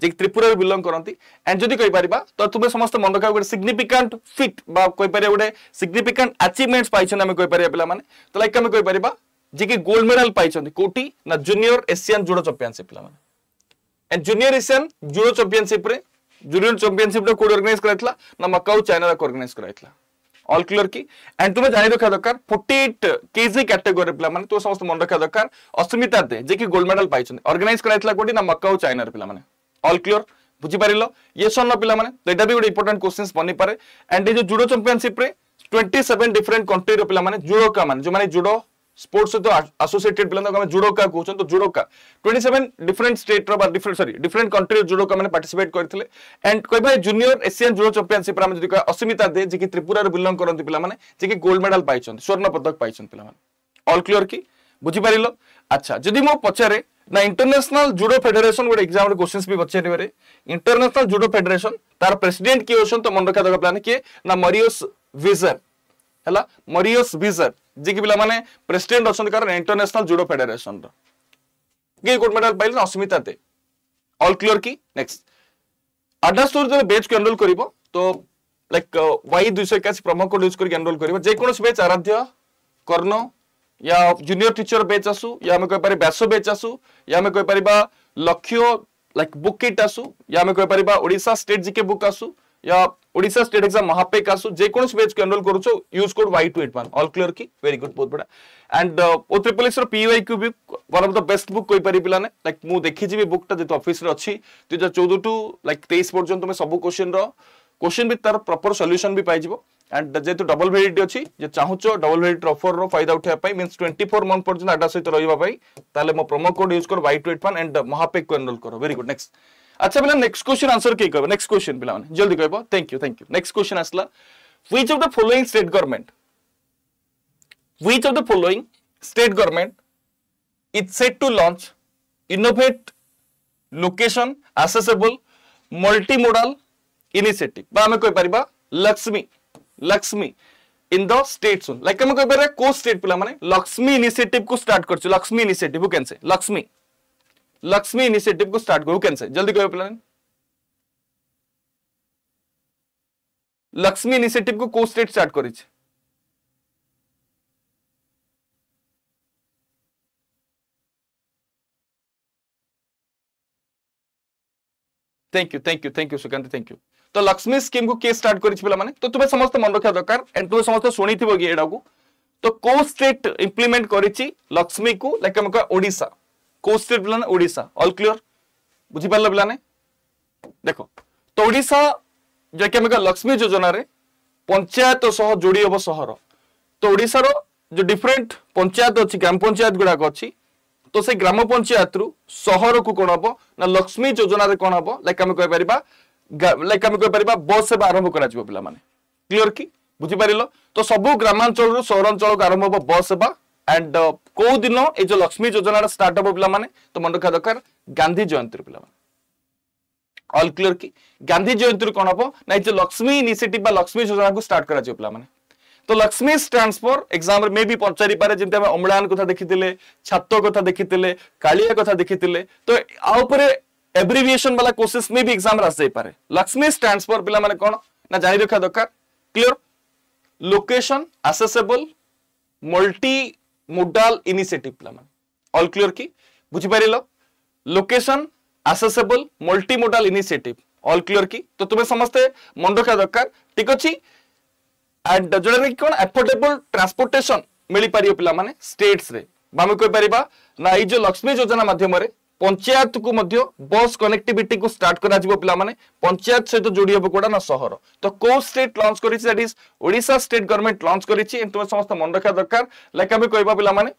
जे त्रिपुरा बिलंग करती एंड जदि कहीपर तो तुम्हें समस्त मन रखा गोटे सिग्निफिकांट फिट कहीपर गोटे सिग्निफिकांट आचिवमेंट्स पाइम कहीपर पे तो लाइक आम कहीपर जे कि गोल्ड मेडल पाइं कौटी ना जूनियर एशियान जुडो चैंपियनशिप पे junior Asian judo championship junior championship कौट अर्गानाइज कराइला ना मकाउ चाइना अर्गानाइज कराइला অলক্লিয়র কি এন্ড তুমি জানি রাখা দরকার 48 কেজি ক্যাটেগরি পিলা মানে তো সমস্ত মনে রাখা দরকার অস্মিতা দে যে কি গোল্ড মেডাল পাইছেন অর্গানাইজ করা হয়েছিল কোটি না মক্কা ও চাইনার পিলা মানে অলক্লিয়র বুঝিপারিল ইয়ে সন্ন পিলা মানে তো এটা বি গোটে ইম্পর্টান্ট কোশ্চিন্স বনিপারে এন্ড এই যে জুডো চ্যাম্পিয়নশিপ রে 27 ডিফরেন্ট কন্ট্রি র পিলা মানে জুডো কা মানে যে মানে জুডো स्पोर्ट्स सहित आसोसिएटेड पिला आम जुडोका कहते जुडोका ट्वेंटी सेवेन डिफरेन्ट स्टेट्र बा different sorry different country judoka मैंने पार्टिसिपेट करते एंड कह जूनियर एशियान जुडो चैंपियनशिप आम जी अस्मिता दे जी त्रिपुरार बिलंग करती पाने जी गोल्ड मेडाल पाई स्वर्ण पदक पाई पाने अल क्लीयर की बुझिपार अच्छा जदि मु पचारे ना इंटरनेशनल जुडो फेडरेशन गोटे एग्जाम क्वेश्चन भी पचारे इंटरनेशनल जुडो फेडरेशन तार प्रेसिडेंट किए हो तो मन रखा दरकार प्लान किए ना मरियस विजर है मरियस भिजर जी पे प्रेसीडेट अच्छा कह इंटरनेशनल जुडो फेडेरेसन रे गोल्ड मेडल पाइल अस्मिता दे अल क्लीयर कि नेक्स्ट आडा स्टोर जब बेच को एनरोल कर तो लाइक वाई दुई इक्यासी प्रमो कोड यूज कर एनरोल कर बेच आराध्य कर्ण या जूनियर टीचर बेच आसू या आम कहपर व्यास बेच आसू या आम कहपर लक्ष्य लाइक बुक किट आसू या आम कहपर ओडा स्टेट जिके बुक आसू या ওড়িশা স্টেট এক্সাম মহাপে কাসু যে কোন বেজ কো এনরোল করছো use code Y281 all clear কি ভেরি গুড বহুত বড় এন্ড ও ট্রিপল এক্স র পিওয়াই কিউ বি one of the best book কই পারি পিলানে লাইক মু দেখিছি বি বুকটা যেতো অফিস রে অছি 2014 টু লাইক 23 পর্যন্ত তুমি সব কোশ্চেন র কোশ্চেন বি তার প্রপার সলিউশন বি পাইজিবো एंड जेहतु डबल भेरीट अच्छी चाहूच डबल भेरीट अफर रईदा उठाई मीन ट्वेंटी फोर मंथ पर्यटन आटा सहित रही मो प्रोमो कोड यूज कर Y two eight one and महापेक को एनरोल कर वेरी गुड नेक्स्ट ଆଚ୍ଛା ପିଲା ନେକ୍ସଟ କ୍ୱେଶ୍ଚନ ଆନ୍ସର କିଏ କହିବ ନେକ୍ସଟ କ୍ୱେଶ୍ଚନ ପିଲାମାନେ ଜଲ୍ଦି କହିବ thank you thank you next question ଆସିଲା which of the following state government which of the following state government is set to launch innovate location accessible multimodal initiative বা আমি কই পারিবা Lakshmi Lakshmi in the state soon like আমি কই পারিবা কো state পিলা মানে Lakshmi initiative কো start করছে Lakshmi initiative who can say Lakshmi Lakshmi initiative को start करो कैंसर जल्दी कहो प्लान लक्ष्मी इनिशिएटिव को को स्टेट स्टार्ट कर thank you thank you thank you Sukant thank you तो लक्ष्मी स्कीम को के स्टार्ट कर तो तुम्हें समस्त मन रखा दरकार एंड तुम्हें समस्त शुणी थी एटा को तो को स्टेट इम्प्लीमेंट कर लक्ष्मी को लाइक ओडिशा কেউ স্টেট পিলানে ওড়িশা অল ক্লিয়র বুঝিপার পিলানে দেখ তো ওড়িশা যা কি আমি লক্ষ্মী যোজনার পঞ্চায়েত সহ যোড়ি হব সহর তো ওড়িশার যে ডিফরেন্ট পঞ্চায়েত অছি গ্রাম পঞ্চায়েত গুড়াক অছি তো সেই গ্রাম পঞ্চায়েতরু সহরকু কোণ হব না লক্ষ্মী যোজনার কোণ হব লাইক আমি কইপারিবা লাইক আমি কইপারিবা বস সেবা আরম্ভ করা যাব পিলা মানে ক্লিয়ার কি বুঝিপারিল তো সবু গ্রামাঞ্চলরু সহরাঞ্চলকু আরম্ভ হব বস সেবা ଆଣ୍ଡ କୋଉ ଦିନ ଏ ଯୋଉ ଲକ୍ଷ୍ମୀ ଯୋଜନାର ଷ୍ଟାର୍ଟଅପ୍ ପିଲାମାନେ ତ ମନେ ରଖିବା ଦରକାର ଗାନ୍ଧୀ ଜୟନ୍ତୀର ପିଲାମାନେ ଅଲ୍ କ୍ଲିୟର କି ଗାନ୍ଧୀ ଜୟନ୍ତୀରୁ କ'ଣ ହବ ନା ଏ ଯୋଉ ଲକ୍ଷ୍ମୀ ଇନିସିଏଟିଭ ବା ଲକ୍ଷ୍ମୀ ଯୋଜନାକୁ ଷ୍ଟାର୍ଟ କରାଯିବ ପିଲାମାନେ ତ ଲକ୍ଷ୍ମୀ ଷ୍ଟାଣ୍ଡସ୍ ଫର୍ ଏକ୍ଜାମ୍ରେ ମେ ବି ପଚାରିପାରେ ଯେମିତି ଆମେ ଅମ୍ଳାନ କଥା ଦେଖିଥିଲେ ଛାତ କଥା ଦେଖିଥିଲେ କାଳିଆ କଥା ଦେଖିଥିଲେ ତ ଆ ଉପରେ ଏବ୍ରିଭିଏସନ ବାଲା କୋର୍ସେସ୍ ମେ ବି ଏକ୍ଜାମ୍ରେ ଆସିଯାଇପାରେ ଲକ୍ଷ୍ମୀ ଷ୍ଟାଣ୍ଡସ୍ ଫର୍ ପିଲାମାନେ କ'ଣ ନା ଜାଣି ରଖିବା ଦରକାର clear location accessible multimodal initiative plan all clear কি বুঝিপারিল location accessible multimodal initiative all clear কি তো তুমি সমস্তে মন রখা দরকার ঠিক অছি যোটা কি কোণ আফোর্ডেবল ট্রান্সপোর্টেসন মিলিপার পিলা মানে স্টেটস রে আমি কইপার না এই যে লক্ষ্মী যোজনা মাধ্যমে ପଞ୍ଚାୟତକୁ ମଧ୍ୟ ବସ୍ କନେକ୍ଟିଭିଟିକୁ ଷ୍ଟାର୍ଟ କରାଯିବ ପିଲାମାନେ ପଞ୍ଚାୟତ ସହିତ ଯୋଡ଼ି ହେବ କୋଉଟା ନା ସହର ତ କୋଉ ଷ୍ଟେଟ୍ ଲଞ୍ଚ କରିଛି that is Odisha state government launch କରିଛି ତୁମେ ସମସ୍ତେ ମନେ ରଖିବା ଦରକାର ଲାଇକ୍ ଆମେ କହିବା ପିଲାମାନେ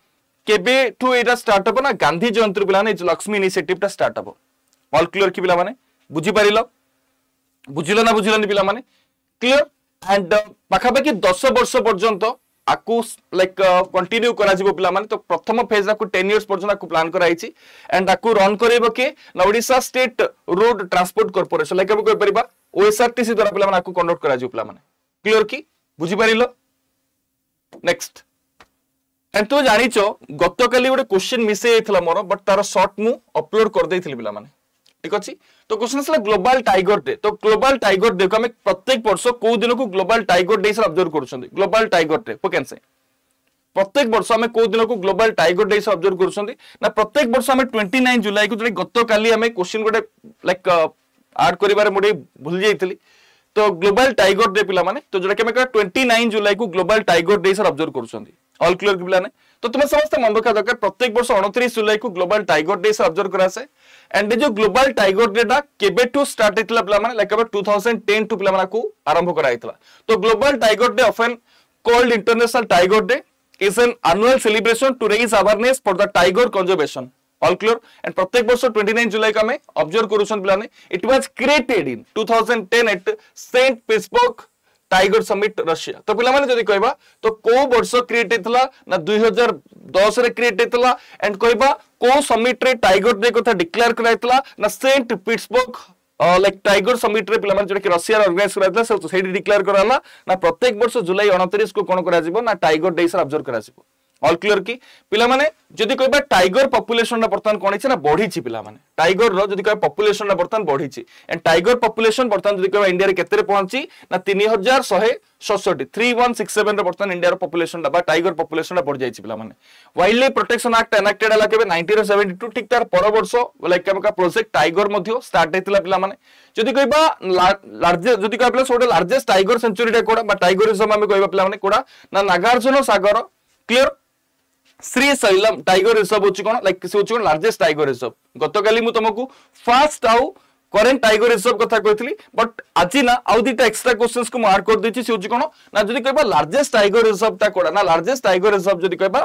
କେବେଠୁ ଏଇଟା ଷ୍ଟାର୍ଟ ହେବ ନା ଗାନ୍ଧୀ ଜୟନ୍ତୀରୁ ପିଲାମାନେ ଲକ୍ଷ୍ମୀ ଇନିସିଏଟିଭଟା ଷ୍ଟାର୍ଟ ହେବ ଅଲ୍ କ୍ଲିୟର କି ପିଲାମାନେ ବୁଝିପାରିଲ ବୁଝିଲ ନା ବୁଝିଲନି ପିଲାମାନେ କ୍ଲିୟର ଆଣ୍ଡ ପାଖାପାଖି ଦଶ ବର୍ଷ ପର୍ଯ୍ୟନ୍ତ আকু লাইক কন্টিনিউ করা যাব পিলামানে তো প্রথম ফেজ আকু 10 ইয়ার্স পর্যন্ত আকু প্ল্যান করা হইছি এন্ড আকু রন করাইব কে না Odisha state road transport corporation like আমি কই পারিবা ওএসআরটিসি দ্বারা পিলামানে আকু কন্ডক্ট করা যাব পিলামানে ক্লিয়ার কি বুঝি পারিলো নেক্সট এন্ড তুমি জানিছ গতকালি গোটে কোশ্চিন মিশে যাইছিল মোর বট তার সর্ট মু অপলোড করে দেইଥିଲି পিলামানে ঠিক আছে তো কোশ্চেন আসলে গ্লোবাল টাইগর ডে তো গ্লোবাল টাইগর ডে আমি প্রত্যেক বর্ষ কেউ দিনক গ্লোবাল টাইগর ডে হিসাবে অবজর্ভ করছেন global tiger day okay answer প্রত্যেক বর্ষ আমি কেউ দিনক গ্লোবাল টাইগর ডে হিসাবে অবজর্ভ করছেন না প্রত্যেক বর্ষ আমি টোয়েন্টি নাইন জুলাই কু যেটা গতকালি আমি কোশ্চিন গোটে লাইক আড করবার মু ভুল যাই তো গ্লোবাল টাইগর ডে পিলা মানে তো যেটা আমি টোয়েন্টি নাইন জুলাই কু গ্লোবাল টাইগর ডে হিসাবে অবজর্ভ করছেন অল ক্লিয়ার পিলা তো তুমি সমস্ত মনে রখা দরকার প্রত্যেক বর্ষ অনতিরিশ জুলাই কু গ্লোবাল টাইগর ডে হিসাবে অবজর্ভ করা আছে एंड जो ग्लोबल टाइगर डेटा केबेठू स्टार्ट ହେଇଥିଲା ପିଲାମାନେ ଲାଇକ୍ ଏବେ 2010 ଟୁ ପିଲାମାନଙ୍କୁ ଆରମ୍ଭ କରାଯାଇଥିଲା ତ global tiger day often called international tiger day is an annual celebration to raise awareness for the tiger conservation all clear and প্রত্যেক বছর 29 জুলাই কামে অবজার্ভ করুছন পিলানে it was created in 2010 at St Petersburg tiger summit Russia तो पिला जदि कहवा तो कौ वर्ष क्रिएट होता ना दुई हजार दस रे क्रिएट होता एंड कहवा କୋଉ ସମିଟରେ ଟାଇଗର ଡେ କଥା ଡିକ୍ଲେୟାର କରାଯାଇଥିଲା ନା ସେଣ୍ଟ ପିଟ୍ସବର୍ଗ লাইক টাইগর সমিটরে পিলামানে যেটা কি রশিয়ার অর্গানাইজ করা হয়েছিল সেইটি ডিক্লেয়ার করা হল না প্রত্যেক বর্ষ জুলাই অণতিরিশ কু কোণ করা না টাইগর ডে হিসাবে অবজর্ভ করা অল ক্লিয়ার কি পিলামানে যদি কইবা টাইগর পপুলেশনটা বর্তমান কোন হইছে না বড়িছি পিলামানে টাইগর র যদি কইবা পপুলেশনটা বর্তমান বড়িছি এন্ড টাইগর পপুলেশন বর্তমান যদি কইবা ইন্ডিয়ার কেতরে পৌঁছি না 3167 3167 রে বর্তমান ইন্ডিয়ার পপুলেশনটা বা টাইগর পপুলেশনটা বড় যাইছি পিলামানে wildlife protection act enacted হলা কেবে 1972 ঠিক তার পর বর্ষ লাইক কেমকা প্রজেক্ট টাইগর মধ্যে স্টার্ট হইতিলা পিলামানে যদি কইবা লার্জে যদি কইবা প্লাস ওটা লার্জেস্ট টাইগর সেঞ্চুরিটা কোডা বা টাইগরিজম আমি কইবা পিলামানে কোডা না Nagarjun Sagar clear Srisailam tiger reserve ହଉଛି କଣ ଲାଇକ୍ ସେ ହଉଛି କଣ ଲାର୍ଜେଷ୍ଟ ଟାଇଗର ରିସର୍ଭ ଗତକାଲି ମୁଁ ତମକୁ ଫାଷ୍ଟ ଆଉ କରେଣ୍ଟ ଟାଇଗର ରିସର୍ଭ କଥା କହିଥିଲି ବଟ୍ ଆଜି ନା ଆଉ ଦୁଇଟା ଏକ୍ସଟ୍ରା କ୍ୱେଶ୍ଚନ୍ସକୁ ମୁଁ ଆଡ୍ କରିଦେଇଛି ସେ ହଉଛି କଣ ନା ଯଦି କହିବା ଲାର୍ଜେଷ୍ଟ ଟାଇଗର ରିସର୍ଭଟା କୋଉଟା ନା ଲାର୍ଜେଷ୍ଟ ଟାଇଗର ରିସର୍ଭ ଯଦି କହିବା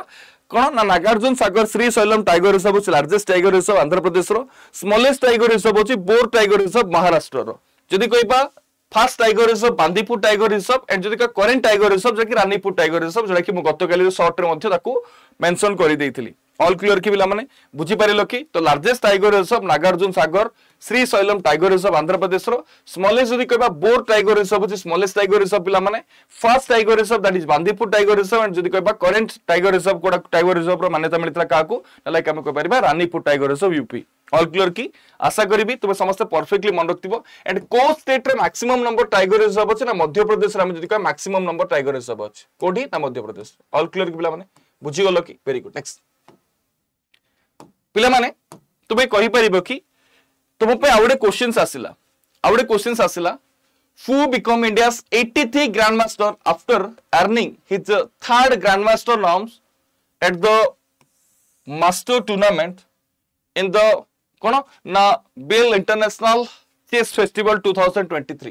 କଣ ନା ନାଗାର୍ଜୁନ ସାଗର ଶ୍ରୀଶୈଲମ ଟାଇଗର ରିସର୍ଭ ହଉଛି ଲାର୍ଜେଷ୍ଟ ଟାଇଗର ରିସର୍ଭ ଆନ୍ଧ୍ରପ୍ରଦେଶର ସ୍ମଲେଷ୍ଟ ଟାଇଗର ରିସର୍ଭ ହଉଛି ବୋର୍ ଟାଇଗର ରିସର୍ଭ ମହାରାଷ୍ଟ୍ରର ଯଦି କହିବା first tiger reserve Bandipur tiger reserve and যদি করেন্ট টাইগর রিজর্ভ যেটা কি রানীপুর টাইগর রিজর্ভ যেটা কি মু গতকালির সর্টরে মধ্যে তাকে মেনশন করে দেইଥିଲି অল ক্লিয়ার কি পিলামানে বুঝিপারিল কি তো largest tiger reserve Nagarjun Sagar Srisailam tiger reserve ଆନ୍ଧ୍ରପ୍ରଦେଶର ସ୍ମଲେଷ୍ଟ ଯଦି କହିବା ବୋର ଟାଇଗର ରିଜର୍ଭ ଅଛି ସ୍ମଲେଷ୍ଟ ଟାଇଗର ରିଜର୍ଭ ପିଲାମାନେ first tiger reserve that is Bandipur tiger reserve and ଯଦି କହିବା କରେଣ୍ଟ ଟାଇଗର ରିଜର୍ଭ କୋଉଟା ଟାଇଗର ରିଜର୍ଭର ମାନ୍ୟତା ମିଳିଥିଲା କାହାକୁ ଲାଇକ୍ ଆମେ କହିପାରିବା Ranipur tiger reserve UP all clear কি আশা করিবি তুমি সমস্ত পরফেক্টলি মনে রাখব এন্ড কোন স্টেট্রে ম্যাক্সিমম নম্বর টাইগর রিজর্ভ আছে না মধ্যপ্রদেশে আমি যদি কয় ম্যাক্সিমম নম্বর টাইগর রিজর্ভ আছে কোটি না মধ্যপ্রদেশ অল ক্লিয়ার কি পিলামানে বুঝিগল কি ভেরি গুড নেক্সট পিলামানে তুমি কহিপারিব কি तो तुम आउटे क्वेश्चन आसला आउटे क्वेश्चन आसला who become Fu three grandmaster after earning his third grandmaster norms at the master tournament in the कौन ना बिल इंटरनेशनल चेस फेस्टिवल 2023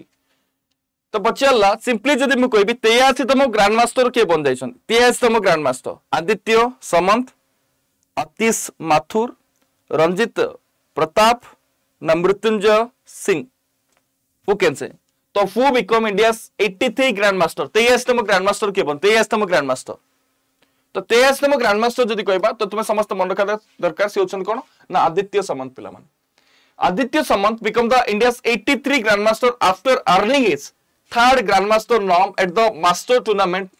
तो पचारा सिंपली जदि मु तेयासी 83तम ग्रांड मास्टर के बन जाइछन 83तम grandmaster Aditya Samant Atish Mathur Ranjit Pratap Now Mrityunjay Singh. Who can say? So who become India's 83 Grandmaster? 23तम Grandmaster किए बन 23तम Grandmaster. तो 23तम Grandmaster जदि कहबा तो तुम्हें समस्त मन रखा दरकार से होचन कोन ना आदित्य सामंत पिला मन आदित्य सामंत become the India's 83 Grandmaster after earning his third Grandmaster norm at the Master Tournament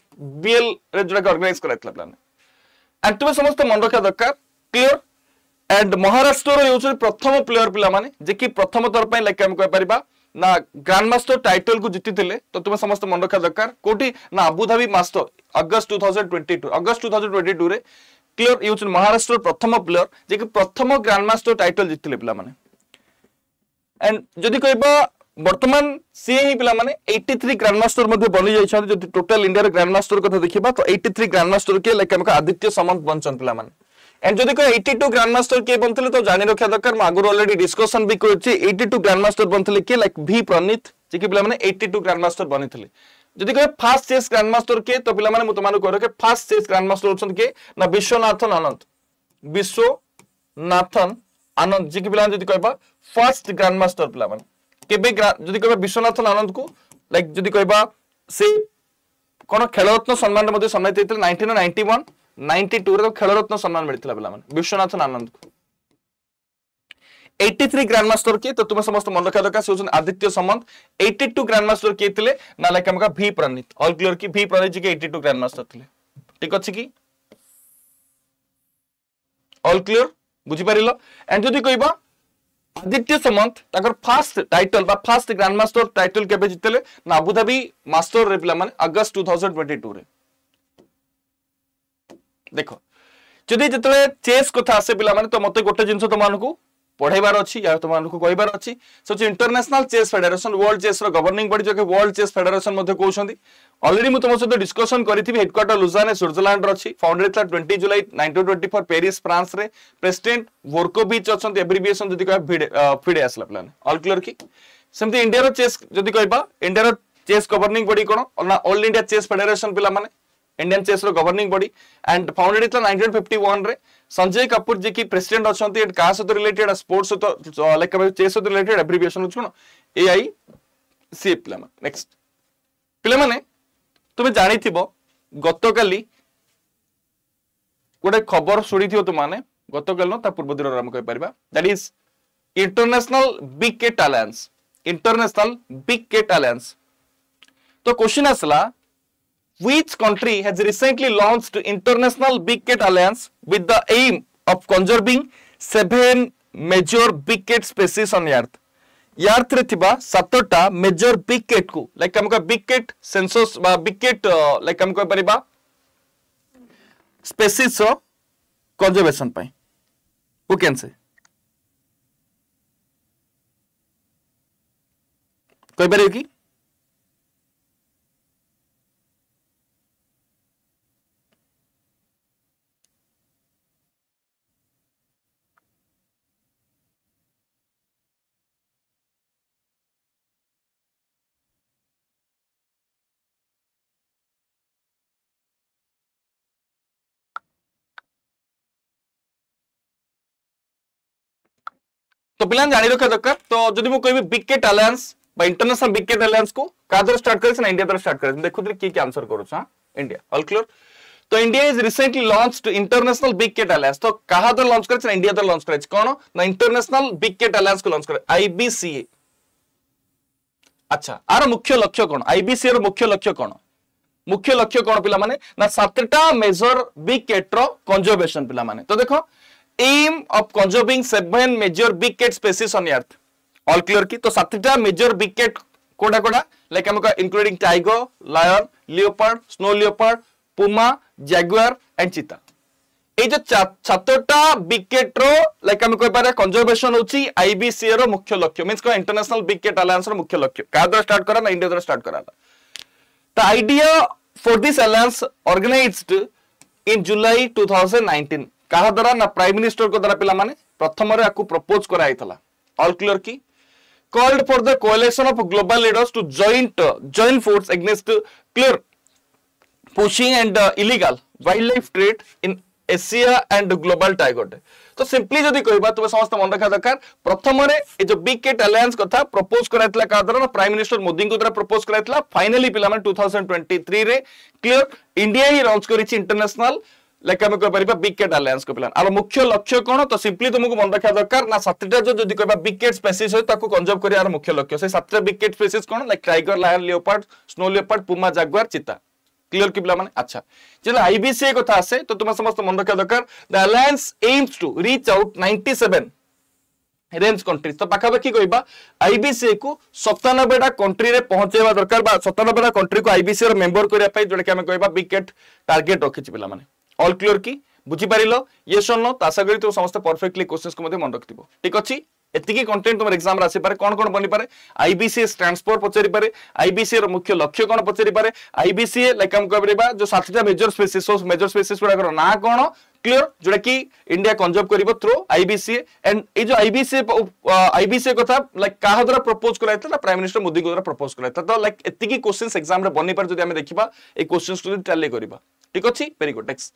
BL रे जोटा ऑर्गेनाइज कराइतला प्लान एंड तुम्हें समस्त मन रखा दरकार क्लियर ଆଣ୍ଡ ମହାରାଷ୍ଟ୍ରର ହେଉଛନ୍ତି ପ୍ରଥମ ପ୍ଲେୟର ପିଲାମାନେ ଯେ କି ପ୍ରଥମ ଥର ପାଇଁ ଲାଇକ୍ ଆମେ କହିପାରିବା ନା ଗ୍ରାଣ୍ଡ ମାଷ୍ଟର ଟାଇଟଲକୁ ଜିତିଥିଲେ ତ ତୁମେ ସମସ୍ତେ ମନେ ରଖିବା ଦରକାର କୋଉଠି ନା Abu Dhabi master August two thousand twenty two August two thousand twenty ଟୁରେ କ୍ଲିୟର ଇଏ ହେଉଛନ୍ତି ମହାରାଷ୍ଟ୍ରର ପ୍ରଥମ ପ୍ଲେୟର ଯେ କି ପ୍ରଥମ ଗ୍ରାଣ୍ଡ ମାଷ୍ଟର ଟାଇଟଲ ଜିତିଥିଲେ ପିଲାମାନେ ଆଣ୍ଡ ଯଦି କହିବା বর্তমান সি হি পিলা মানে 83 গ্র্যান্ড মাস্টার মধ্যে বনি যাইছন্তি যদি টোটাল ইন্ডিয়ার গ্র্যান্ড মাস্টার কথা দেখিবা তো 83 গ্র্যান্ড মাস্টার কে লাইক আমাকে আদিত্য সামন্ত বনচন পিলা মানে એન્ડ ଯଦି କହିବ 82 ଗ୍ରାଣ୍ଡ ମାଷ୍ଟର କିଏ ବନିଥିଲେ ତ ଜାଣି ରଖିବା ଦରକାର ମୁଁ ଆଗରୁ ଅଲରେଡି ଡିସ୍କସନ ବି କରିଛି 82 ଗ୍ରାଣ୍ଡ ମାଷ୍ଟର ବନିଥିଲେ କିଏ ଲାଇକ୍ ଭି ପ୍ରନୀତ ଯେ କି ପିଲାମାନେ 82 ଗ୍ରାଣ୍ଡ ମାଷ୍ଟର ବନିଥିଲେ ଯଦି କହିବେ ଫାଷ୍ଟ ଚେସ୍ ଗ୍ରାଣ୍ଡ ମାଷ୍ଟର କିଏ ତ ପିଲାମାନେ ମୁଁ ତମମାନଙ୍କୁ କହିରଖେ ଫାଷ୍ଟ ଚେସ୍ ଗ୍ରାଣ୍ଡ ମାଷ୍ଟର ହେଉଛନ୍ତି କିଏ ନା ବିଶ୍ୱନାଥନ ଆନନ୍ଦ ବିଶ୍ୱନାଥନ ଆନନ୍ଦ ଯେ କି ପିଲାମାନେ ଯଦି କହିବା ଫାଷ୍ଟ ଗ୍ରାଣ୍ଡ ମାଷ୍ଟର ପିଲାମାନେ କେବେ ଯଦି କହିବା ବିଶ୍ୱନାଥନ ଆନନ୍ଦକୁ ଲାଇକ୍ ଯଦି କହିବା ସେ କ'ଣ ଖେଳରତ୍ନ ସମ୍ମାନରେ ମଧ୍ୟ ସମ୍ମାନିତ ହେଇଥିଲେ ନାଇଣ୍ଟିନ୍ ନାଇଣ୍ଟି ୱାନ୍ ନାଇଣ୍ଟି ଟୁରେ রে খেলরত্ন ସମ୍ମାନ ମିଳିଥିଲା ପିଲାମାନେ ବିଶ୍ୱନାଥ ନାନନ୍ଦଙ୍କୁ ଏଇଟି ଥ୍ରୀ ଗ୍ରାଣ୍ଡ ମାଷ୍ଟର କିଏ ତ ତୁମେ ସମସ୍ତେ ମନେ ରଖିବା ଦରକାର ସେ ହେଉଛନ୍ତି Aditya Samant eighty two grandmaster କିଏ ଥିଲେ ନା ଲେଖା ଆମକା ଭି ପ୍ରନୀତ ଅଲ୍ କ୍ଲିୟର କି ଭି ପ୍ରନୀତ ଯିଏ ଏଇଟି ଟୁ ଗ୍ରାଣ୍ଡ ମାଷ୍ଟର ଥିଲେ ଠିକ ଅଛି କି ଅଲ୍ କ୍ଲିୟର ବୁଝିପାରିଲ ଏଣ୍ଡ ଯଦି କହିବ ଆଦିତ୍ୟ ସମନ୍ତ ତାଙ୍କର ଫାଷ୍ଟ ଟାଇଟଲ ବା ଫାଷ୍ଟ ଗ୍ରାଣ୍ଡ ମାଷ୍ଟର ଟାଇଟଲ କେବେ ଜିତିଲେ ନା ଆବୁଧାବି ମାଷ୍ଟରରେ ପିଲାମାନେ ଅଗଷ୍ଟ ଟୁ ଥାଉଜେଣ୍ଡ ଟ୍ୱେଣ୍ଟି ଟୁରେ দেখ ଯଦି ଯେତେବେଳେ ଚେସ୍ କଥା ଆସେ ପିଲାମାନେ ତ ମୋତେ ଗୋଟେ ଜିନିଷ ତମମାନଙ୍କୁ ପଢ଼େଇବାର ଅଛି ୟା ତମମାନଙ୍କୁ କହିବାର ଅଛି ସେ ହେଉଛି ଇଣ୍ଟରନ୍ୟାସନାଲ ଚେସ୍ ଫେଡେରେସନ ୱାର୍ଲଡ ଚେସ୍ର ଗଭର୍ଣ୍ଣିଂ ବଡି ଯାହାକି ୱାର୍ଲଡ ଚେସ୍ ଫେଡେରେସନ ମଧ୍ୟ କହୁଛନ୍ତି ଅଲରେଡି ମୁଁ ତମ ସହିତ ଡିସ୍କସନ୍ କରିଥିବି ହେଡକ୍ୱାର୍ଟର ଲୁଜାନେ ସୁଇଜରଲାଣ୍ଡର ଅଛି ଫାଉଣ୍ଡେଡ ହେଇଥିଲା twenty July nineteen twenty four Paris ଫ୍ରାନ୍ସରେ ପ୍ରେସିଡେଣ୍ଟ ଭୋର୍କୋବିଚ୍ ଅଛନ୍ତି ଏବ୍ରିଭିଏସନ୍ ଯଦି କହିବା ଫିଡେ ଆସିଲା ପିଲାମାନେ ଅଲ୍ କ୍ଲିୟର କି ସେମିତି ଇଣ୍ଡିଆର ଚେସ୍ ଯଦି କହିବା ଇଣ୍ଡିଆର ଚେସ୍ ଗଭର୍ଣ୍ଣିଂ ବଡି କ'ଣ ନା ଅଲ୍ ଇଣ୍ଡିଆ ଚେସ୍ ଫେଡେରେସନ ପିଲାମାନେ Indian chess governing body and founded হয়েছিল নাইনটিন ফিফটি ওয়ান্রে সঞ্জয় কাপুর যে কি প্রেসিডেন্ট অনেক এন্ড কাহ সহ রিলেটেড স্পোর্টস সহ লাইক চেস সহ রিলেটেড আব্রিভিয়েসন হচ্ছে কোণ এআই সিএ পিলামানে নেক্সট পিলামানে তুমি জানিথিব গতকালি গোটে খবর শুনিথিব তোমাকে গতকাল ন তা পূর্ব দিনর আমি কইপারিবা that is international big cat alliance international big cat alliance তো কোশ্চিন আসলা which country has recently launched international big cat alliance with the aim of conserving seven major big cat species on earth earth ରେ ଥିବା ସାତଟା major big cat କୁ like ଆମେ କହିବା big cat census ବା big cat like ଆମେ କହି ପାରିବା species ର conservation ପାଇଁ who can say କହି ପାରିବେ କି तो पिला जाणी रखा दरकार तो जदि मु कहबी विकेट अलायंस बा इंटरनेशनल विकेट अलायंस को का द्वारा स्टार्ट करें ना इंडिया द्वारा स्टार्ट करिस देखु कि कि आंसर करूछ हां इंडिया ऑल क्लियर तो India is recently launched international big cat alliance तो कहा द्वारा लॉन्च करिस ना इंडिया द्वारा लॉन्च करिस कोन ना इंटरनेशनल विकेट अलायंस को लॉन्च कर आईबीसीए अच्छा आर मुख्य लक्ष्य कौन आईबीसीए रो मुख्य लक्ष्य कौन मुख्य लक्ष्य कौन पिला माने ना सातटा मेजर विकेट रो कंजर्वेशन पिला माने तो देखो aim of conserving seven major big cat species on earth all clear ki to satita major big cat koda koda like amaka including tiger lion leopard snow leopard puma jaguar and cheetah এই যে সাতটা বিকেট র like আমি কইপারে conservation হচ্ছে আইবিসিএ র মুখ্য লক্ষ্য means কো international বিকেট আলায়েন্স র মুখ্য লক্ষ্য কার দ্বারা স্টার্ট করা না ইন্ডিয়া দ্বারা স্টার্ট করা the idea for this alliance organized in July 2019 କାହା ଦ୍ୱାରା ନା ପ୍ରାଇମ୍ ମିନିଷ୍ଟରଙ୍କ ଦ୍ୱାରା ପିଲାମାନେ ପ୍ରଥମରେ ଆକୁ ପ୍ରପୋଜ କରାଯାଇଥିଲା ଅଲ୍ କ୍ଲିୟର କି called for the coalition of global leaders to joint joint force against clear poaching and illegal wildlife trade in Asia and global tiger day ତ ସିମ୍ପଲି ଯଦି କହିବା ତୁମେ ସମସ୍ତେ ମନେ ରଖିବା ଦରକାର ପ୍ରଥମରେ ଏ ଯୋଉ ବିଗ୍ କେଟ୍ ଆଲାଏନ୍ସ କଥା ପ୍ରପୋଜ କରାଯାଇଥିଲା କାହା ଦ୍ୱାରା ପ୍ରାଇମ୍ ମିନିଷ୍ଟର ମୋଦିଙ୍କ ଦ୍ୱାରା ପ୍ରପୋଜ କରାଯାଇଥିଲା ଫାଇନାଲି ପିଲାମାନେ ଟୁ ଥାଉଜେଣ୍ଡ ଟ୍ୱେଣ୍ଟି ଥ୍ରୀରେ କ୍ଲିୟର ଇଣ୍ଡିଆ ହିଁ ଲଞ୍ଚ କରିଛି ଇଣ୍ଟରନ୍ୟାସନାଲ ଲେଖା ଆମେ କହିପାରିବା ବିକେଟ୍ ଆଲାଏନ୍ସ କହିପାରିବା ଆର ମୁଖ୍ୟ ଲକ୍ଷ୍ୟ କ'ଣ ତ ସିମ୍ପଲି ତୁମକୁ ମନେ ରଖିବା ଦରକାର ନା ସାତଟା ଯୋଉ ଯଦି କହିବା ବିକେଟ୍ ସ୍ପେସିସ୍ ଅଛି ତାକୁ କନଜର୍ଭ କରିବାର ମୁଖ୍ୟ ଲକ୍ଷ୍ୟ ସେ ସାତଟା ବିକେଟ୍ ସ୍ପେସିସ୍ କ'ଣ like tiger lion leopard snow leopard puma jaguar cheetah clear কি মানে আচ্ছা যেটা আইবিসি কথা আসে তো তোমার সমস্ত মনে রাখা দরকার the alliance aims to reach out ninety seven range countries ତ ପାଖାପାଖି କହିବା ଆଇବିସିଆଇକୁ ସତାନବେଟା କଣ୍ଟ୍ରିରେ ପହଞ୍ଚେଇବା ଦରକାର ବା ସତାନବେଟା କଣ୍ଟ୍ରିକୁ ଆଇବିସିଆର ମେମ୍ବର କରିବା ପାଇଁ ଯୋଉଟାକି ଆମେ କହିବା ବିକେଟ୍ ଟାର୍ଗେଟ୍ ରଖିଛି ପିଲାମାନେ অল ক্লিয়র কি বুঝিপারিল ইয়েস অন নো তো আশা করি তুমি সমস্ত পরফেক্টলি কোশ্চেন্সকে মধ্যে মনে রাখিব ঠিক আছে এতিকি কন্টেন্ট তোমার এক্সামরে আসিপারে কোণ কোণ বনিপারে আইবিসিএস ট্রান্সফর পচারিপারে আইবিসিএর মুখ্য লক্ষ্য কোণ পচারিপারে আইবিসিএ লাইক আমি কইপারিবা যে সাতটা major species so major species গুড়াকর না কোণ ক্লিয়ার যেটা কি ইন্ডিয়া কনজর্ভ করিব থ্রু আইবিসিএ এন্ড এই যে আইবিসিএ আইবিসিএ কথা লাইক কাহ দ্বারা প্রপোজ করা হইতা প্রাইম মিনিস্টার মোদিঙ্ক দ্বারা প্রপোজ করা হইতা তো লাইক এতিকি কোশ্চেন্স এক্সামরে বনিপারে যদি আমি দেখিবা এই কোশ্চেন্স যদি ট্যালি করিবা ঠিক আছে ভেরি গুড নেক্সট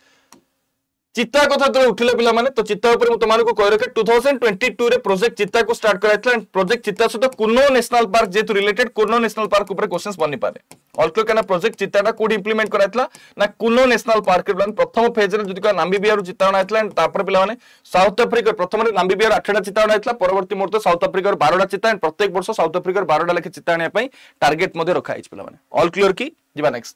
চিতা কথা যেত উঠিলে পিলা মানে তো চিতা উপরে মু তোমাকে কই রাখে 2022 রে প্রজেক্ট চিতা কো স্টার্ট করা হইছিল প্রজেক্ট চিতা সহ কুনো ন্যাশনাল পার্ক যেহেতু রিলেটেড কুনো ন্যাশনাল পার্ক উপরে কোশ্চেনস বনি পারে অলক্লো কেনা প্রজেক্ট চিতাটা কোড ইমপ্লিমেন্ট করা হইছিল না কুনো ন্যাশনাল পার্ক রে প্রথম ফেজ রে যদি নামিবিয়া রু চিতা আনা হইছিল তারপরে পিলা মানে সাউথ আফ্রিকা প্রথম রে নামিবিয়া আঠটা চিতা আনা হইছিল পরবর্তী মুহূর্তে সাউথ আফ্রিকার 12টা চিতা প্রত্যেক বর্ষ সাউথ আফ্রিকার 12টা লেখে চিতা আনিয়া পাই টার্গেট মধ্যে রাখা হইছিল পিলা মানে অল ক্লিয়ার কি যা নেক্সট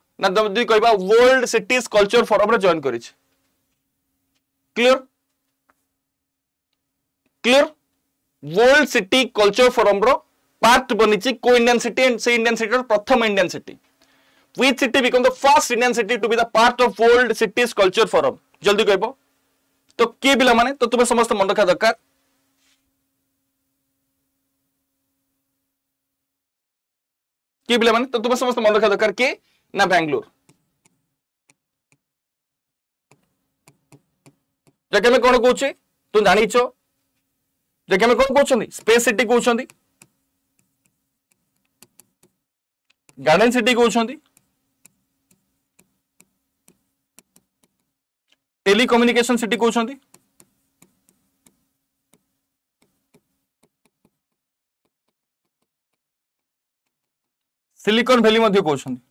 না তুমি যদি কইবা ওয়ার্ল্ড সিটিজ কলচর ফোরমরে क्लियर করেছি clear clear world city culture ফোরমর পার্ট বনিছি কো ইন্ডিয়ান সিটি এন্ড সে ইন্ডিয়ান সিটির प्रथम Indian city which city become the first Indian city to be the part of world cities culture forum जल्दी कहबो तो के बिला माने तो तुमे समस्त मन रखा दरकार के बिला माने तो तुमे समस्त मन रखा दरकार के ना बैंगलोर ଯାହାକି ଆମେ କଣ କହୁଛେ ତୁମେ ଜାଣିଛ ଯାହାକି ଆମେ କଣ କହୁଛନ୍ତି ସ୍ପେସ୍ ସିଟି କହୁଛନ୍ତି ଗାର୍ଡେନ୍ ସିଟି କହୁଛନ୍ତି টেলিকম্যুনিকেশন সিটি কৌছন্তি সিলিকন ভ্যালি মধ্যে কৌছন্তি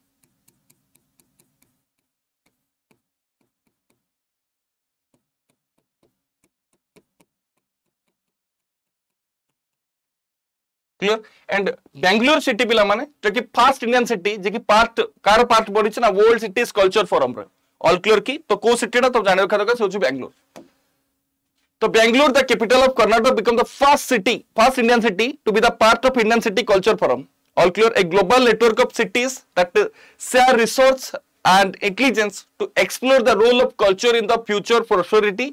क्लियर एंड बेंगलोर सिटी पे जो कि फास्ट इंडियन सिटी जे कि पार्ट कार पार्ट पड़ी ना वर्ल्ड सिटीज कल्चर फोरम रे ऑल क्लियर की तो को सिटी तो जाने रखा दरकार से बेंगलोर तो Bangalore the capital of Karnataka become the first city first Indian city to be the part of Indian city culture forum all clear a global network of cities that share resource and intelligence to explore the role of culture in the future prosperity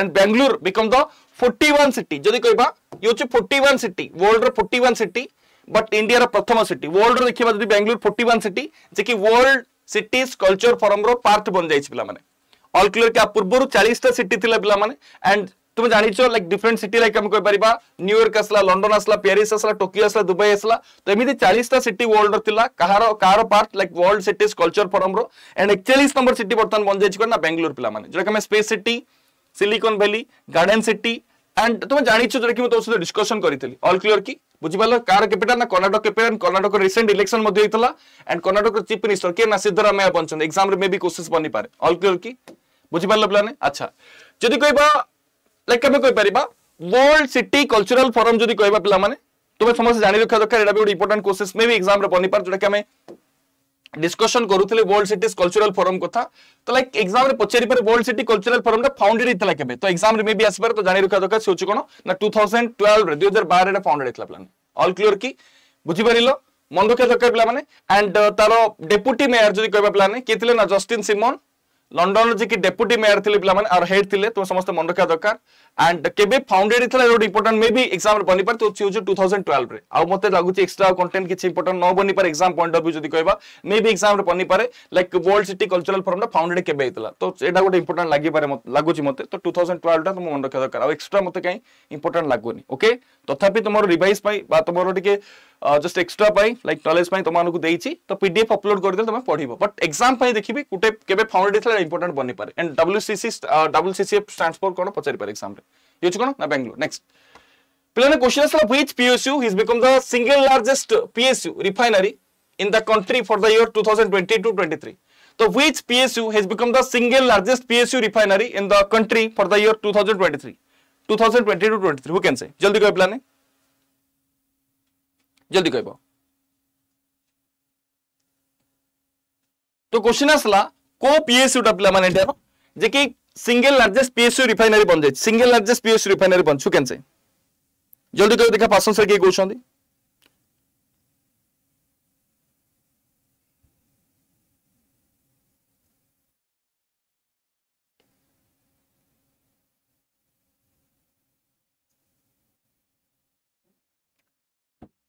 and Bangalore become the 41 city যদি কইবা ইয়ে হচ্ছে 41 city world র 41 city বট ইন্ডিয়ার প্রথম city world র দেখিবা যদি বেঙ্গালুরু 41 সিটি যে কি ওয়ার্ল্ড সিটিজ কলচর ফোরম র পার্ট বনি যাইছি পিলা মানে অল ক্লিয়ার কা পূর্বরু 40 টা সিটি থিলা পিলা মানে এন্ড তুমি জানিছো লাইক ডিফরেন্ট সিটি লাইক আমি কইপারিবা নিউইয়র্ক আসলা লন্ডন আসলা প্যারিস আসলা টোকিও আসলা দুবাই আসলা তো এমিতি 40 টা সিটি ওয়ার্ল্ড র থিলা কাহার কাহার part like world cities culture forum র এন্ড 41 নম্বর সিটি বর্তমান বনি যাইছি কোন না বেঙ্গালুরু পিলা মানে যেটা আমি space city silicon valley garden city and ତୁମେ ଜାଣିଛ ଯୋଉଟା କି ମୁଁ ତମ ସହିତ ଡିସ୍କସନ କରିଥିଲି ଅଲ୍ କ୍ଲିୟର କି ବୁଝିପାରିଲ କାହାର କେପିଟାଲ ନା Karnataka capital Karnataka recent election ମଧ୍ୟ ହେଇଥିଲା ଆଣ୍ଡ କର୍ଣ୍ଣାଟକ ଚିଫ୍ ମିନିଷ୍ଟର କିଏ ନା ସିଦ୍ଧରାମୟା ବଞ୍ଚନ୍ତି ଏକ୍ସାମରେ ମେ ବି କୋସିସ୍ ବନିପାରେ ଅଲ୍ କ୍ଲିୟର କି ବୁଝିପାରିଲ ପିଲାମାନେ ଆଚ୍ଛା ଯଦି କହିବା ଲାଇକ୍ ଆମେ କହିପାରିବା ୱାର୍ଲଡ ସିଟି କଲଚରାଲ ଫୋରମ ଯଦି କହିବା ପିଲାମାନେ ତୁମେ ସମସ୍ତେ ଜାଣି ରଖିବା ଦରକାର ଏଇଟା ବି ଗୋଟେ ଇମ୍ପୋର୍ଟାଣ୍ଟ କୋସିସ୍ ମେ ବି ଏକ୍ସାମରେ ବନିପାରେ ଯୋଉଟା କି ଆମେ ডিসকসন করুলে ওয়ার্ল্ড সিটিজ কলচরাল ফোরম কথা তো লাইক এক্সাম রে পচারি পারে ওয়ার্ল্ড সিটি কলচরাল ফোরম টা ফাউন্ডেড হইতলা কেবে তো এক্সাম রে মেবি আসিবার তো জানি রখা দরকার সেউচি কোন না 2012 রে 2012 রে ফাউন্ডেড হইতলা প্ল্যান অল ক্লিয়ার কি বুঝি পারিলো মন রখা দরকার পিলা মানে এন্ড তার ডেপুটি মেয়র যদি কইবা প্ল্যান কি থিলে না জাস্টিন সিমন লন্ডন যে ডেপুটি মেয়র থিলে পিলামানে আর হেড থিলে তো সমস্ত মন রাখা দরকার এন্ড কেবে ফাউন্ডেড ইথলা গোটে ইম্পর্টান্ট মে বি এক্সাম বনি পারে তো চিউজ 2012 রে আউ মতে লাগুছি এক্সট্রা কন্টেন্ট কিছু ইম্পর্টান্ট ন বনি পারে এক্সাম পয়েন্ট অফ ভিউ যদি কইবা মে বি এক্সাম বনি পারে like world city cultural forum টা ফাউন্ডেড কেবে হইতলা তো এটা গোটে ইম্পর্টান্ট লাগি পারে লাগুছি মতে তো 2012 টা তুমি মন রাখা দরকার আউ এক্সট্রা মতে কাই ইম্পর্টান্ট লাগুনি ওকে তথাপি তোমার রিভাইজ পাই বা তোমার টিকে जस्ट एक्सट्रा लाइक नलेज तुमको देती तो पीडीएफ अपलोड करदे तुम पढ़ो बट एक्जाम देखिए गोटे के फाउंडेड इंपोर्टाट बनी पारे and W WCCF stand for कौन पचारिपारे एक्जाम ये कौन ना बैंगलोर नेक्स्ट पिलाने क्वेश्चन आसला which PSU has become the single largest PSU refinery in the country for the year 2022-23 तो which PSU has become the single largest PSU refinery in the country for the year 2023 2022-23 who can say जल्दी कोई पिलाने जल्दी कह तो question आसला को PSU टा माने कि सिंगल लार्जेस्ट पीएसयू रिफाइनरी बन जाए सिंगल लार्जेस्ट पीएसयू रिफाइनरी बन सु कैन जल्दी कह देखा पासन सर किए कौन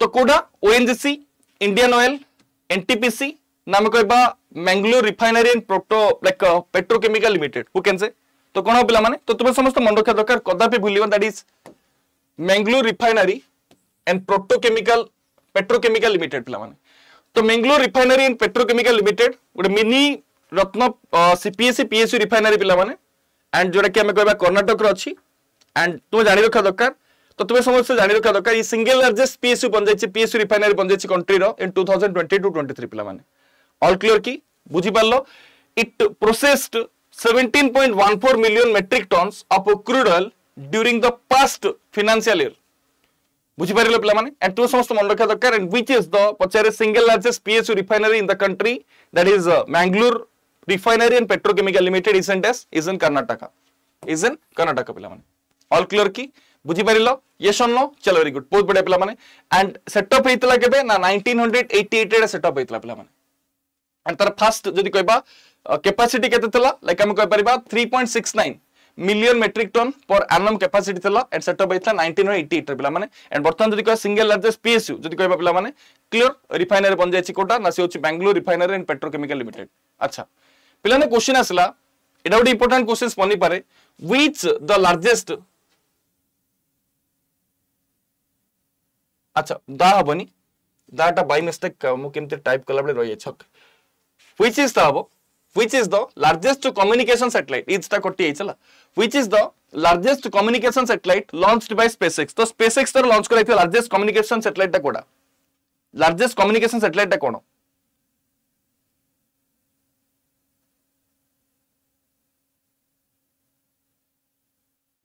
তো কোটা ওএনজিসি ইন্ডিয়ান অয়েল এনটিপিসি নামে কহবা Mangalore refinery and proto like petrochemical limited who can say তো কোন পিলা মানে তো তুমি সমস্ত মনে রাখা দরকার কদাপি ভুলিব that is Mangalore refinery and protochemical petrochemical limited পিলা মানে তো Mangalore refinery and petrochemical limited গোটে mini ratna CPSC PSC refinery পিলা মানে এন্ড যেটা কি আমি কহবা কর্ণাটকর অছি এন্ড তুমি জানি রাখা দরকার তো তুমি সমস্ত জানি রখা দরকার এই সিঙ্গেল লার্জেস্ট পিএসইউ বনজাইছি পিএসইউ রিফাইনারি বনজাইছি কন্ট্রির in two thousand twenty two twenty three পিলামানে অল ক্লিয়ার কি বুঝিপারল it processed seventeen point one four million metric tonnes of crude oil during the past financial year বুঝিপারিল পিলামানে and তুমি সমস্ত মনে রখা দরকার এন্ড উইচ ইজ দ পচারে single largest PSU refinery in the country that is Mangalore refinery and petrochemical limited is in dress is in Karnataka is in Karnataka পিলামানে all clear কি ବୁଝିପାରିଲ ୟେସ୍ ଅନ୍ ନୋ ଚାଲ ଭେରି ଗୁଡ୍ ବହୁତ ବଢିଆ ପିଲାମାନେ and setup ହେଇଥିଲା କେବେ ନା ନାଇନଟିନ୍ ହଣ୍ଡ୍ରେଡ୍ ଏଇଟି ଏଇଟ୍ରେ ସେଟଅପ୍ ହେଇଥିଲା ପିଲାମାନେ ଆଣ୍ଡ ତାର ଫାଷ୍ଟ ଯଦି କହିବା କ୍ୟାପାସିଟି କେତେ ଥିଲା ଲାଇକ୍ ଆମେ କହିପାରିବା three point six nine million metric tonne পর আনম ক্যাপাসিটি লা এন্ড সেটআপ হইছিল 1988 পিলা মানে এন্ড বর্তমান যদি কয় সিঙ্গেল লার্জেস্ট পিএসইউ যদি কইবা পিলা মানে ক্লিয়ার রিফাইনারি বন যাইছি কোটা না সে হচ্ছে Bengaluru refinery and petrochemical limited আচ্ছা পিলানে কোশ্চেন আসলা এটা গোটে ইম্পর্টান্ট কোশ্চেন পনি পারে হুইচ দ লার্জেস্ট আচ্ছা দা হবনি দাটা বাই মিস্টেক মু কেমতে টাইপ কলা বেলে রই ছক হুইচ ইজ দা হবো which is the largest communication satellite it's the koti hela which is the largest communication satellite launched by spacex to spacex tar launch karai thila largest communication satellite ta koda largest communication satellite ta kono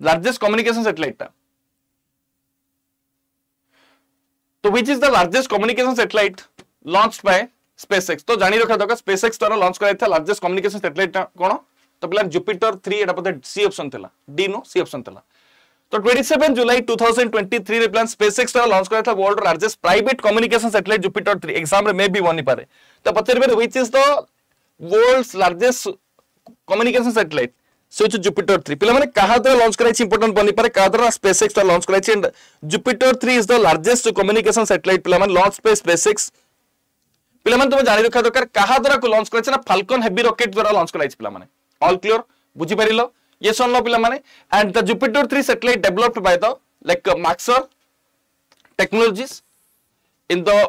largest communication satellite ta तो which is the largest communication satellite launch by SpaceX तो जानी रखा दरकार SpaceX द्वारा launch कराई था largest communication satellite कौन तो पहला जुपिटर थ्री एट बोलते सी ऑप्शन था डी नो सी ऑप्शन था तो 27 जुलाई 2023 रे प्लान स्पेसएक्स द्वारा लॉन्च कराया था world largest private communication satellite Jupiter 3 exam में मे भी बनि पारे तो पचरबे which is the world's largest communication satellite हूँ जुपिटर थ्री पे क्या द्वारा लंच कर इंपोर्टेंट बनी पाए क्या द्वारा स्पेसएक्स द्वारा लंच कर Jupiter three is the largest communication satellite पे लंच पे स्पेस एक्स पे तुम जान रखा दरकार क्या द्वारा लंच कर फाल्कन हेवी रकेट द्वारा लंच कर पे अल क्लीयर बुझीपार ये सुन लाने and the Jupiter three satellite developed by the like Maxar technology in the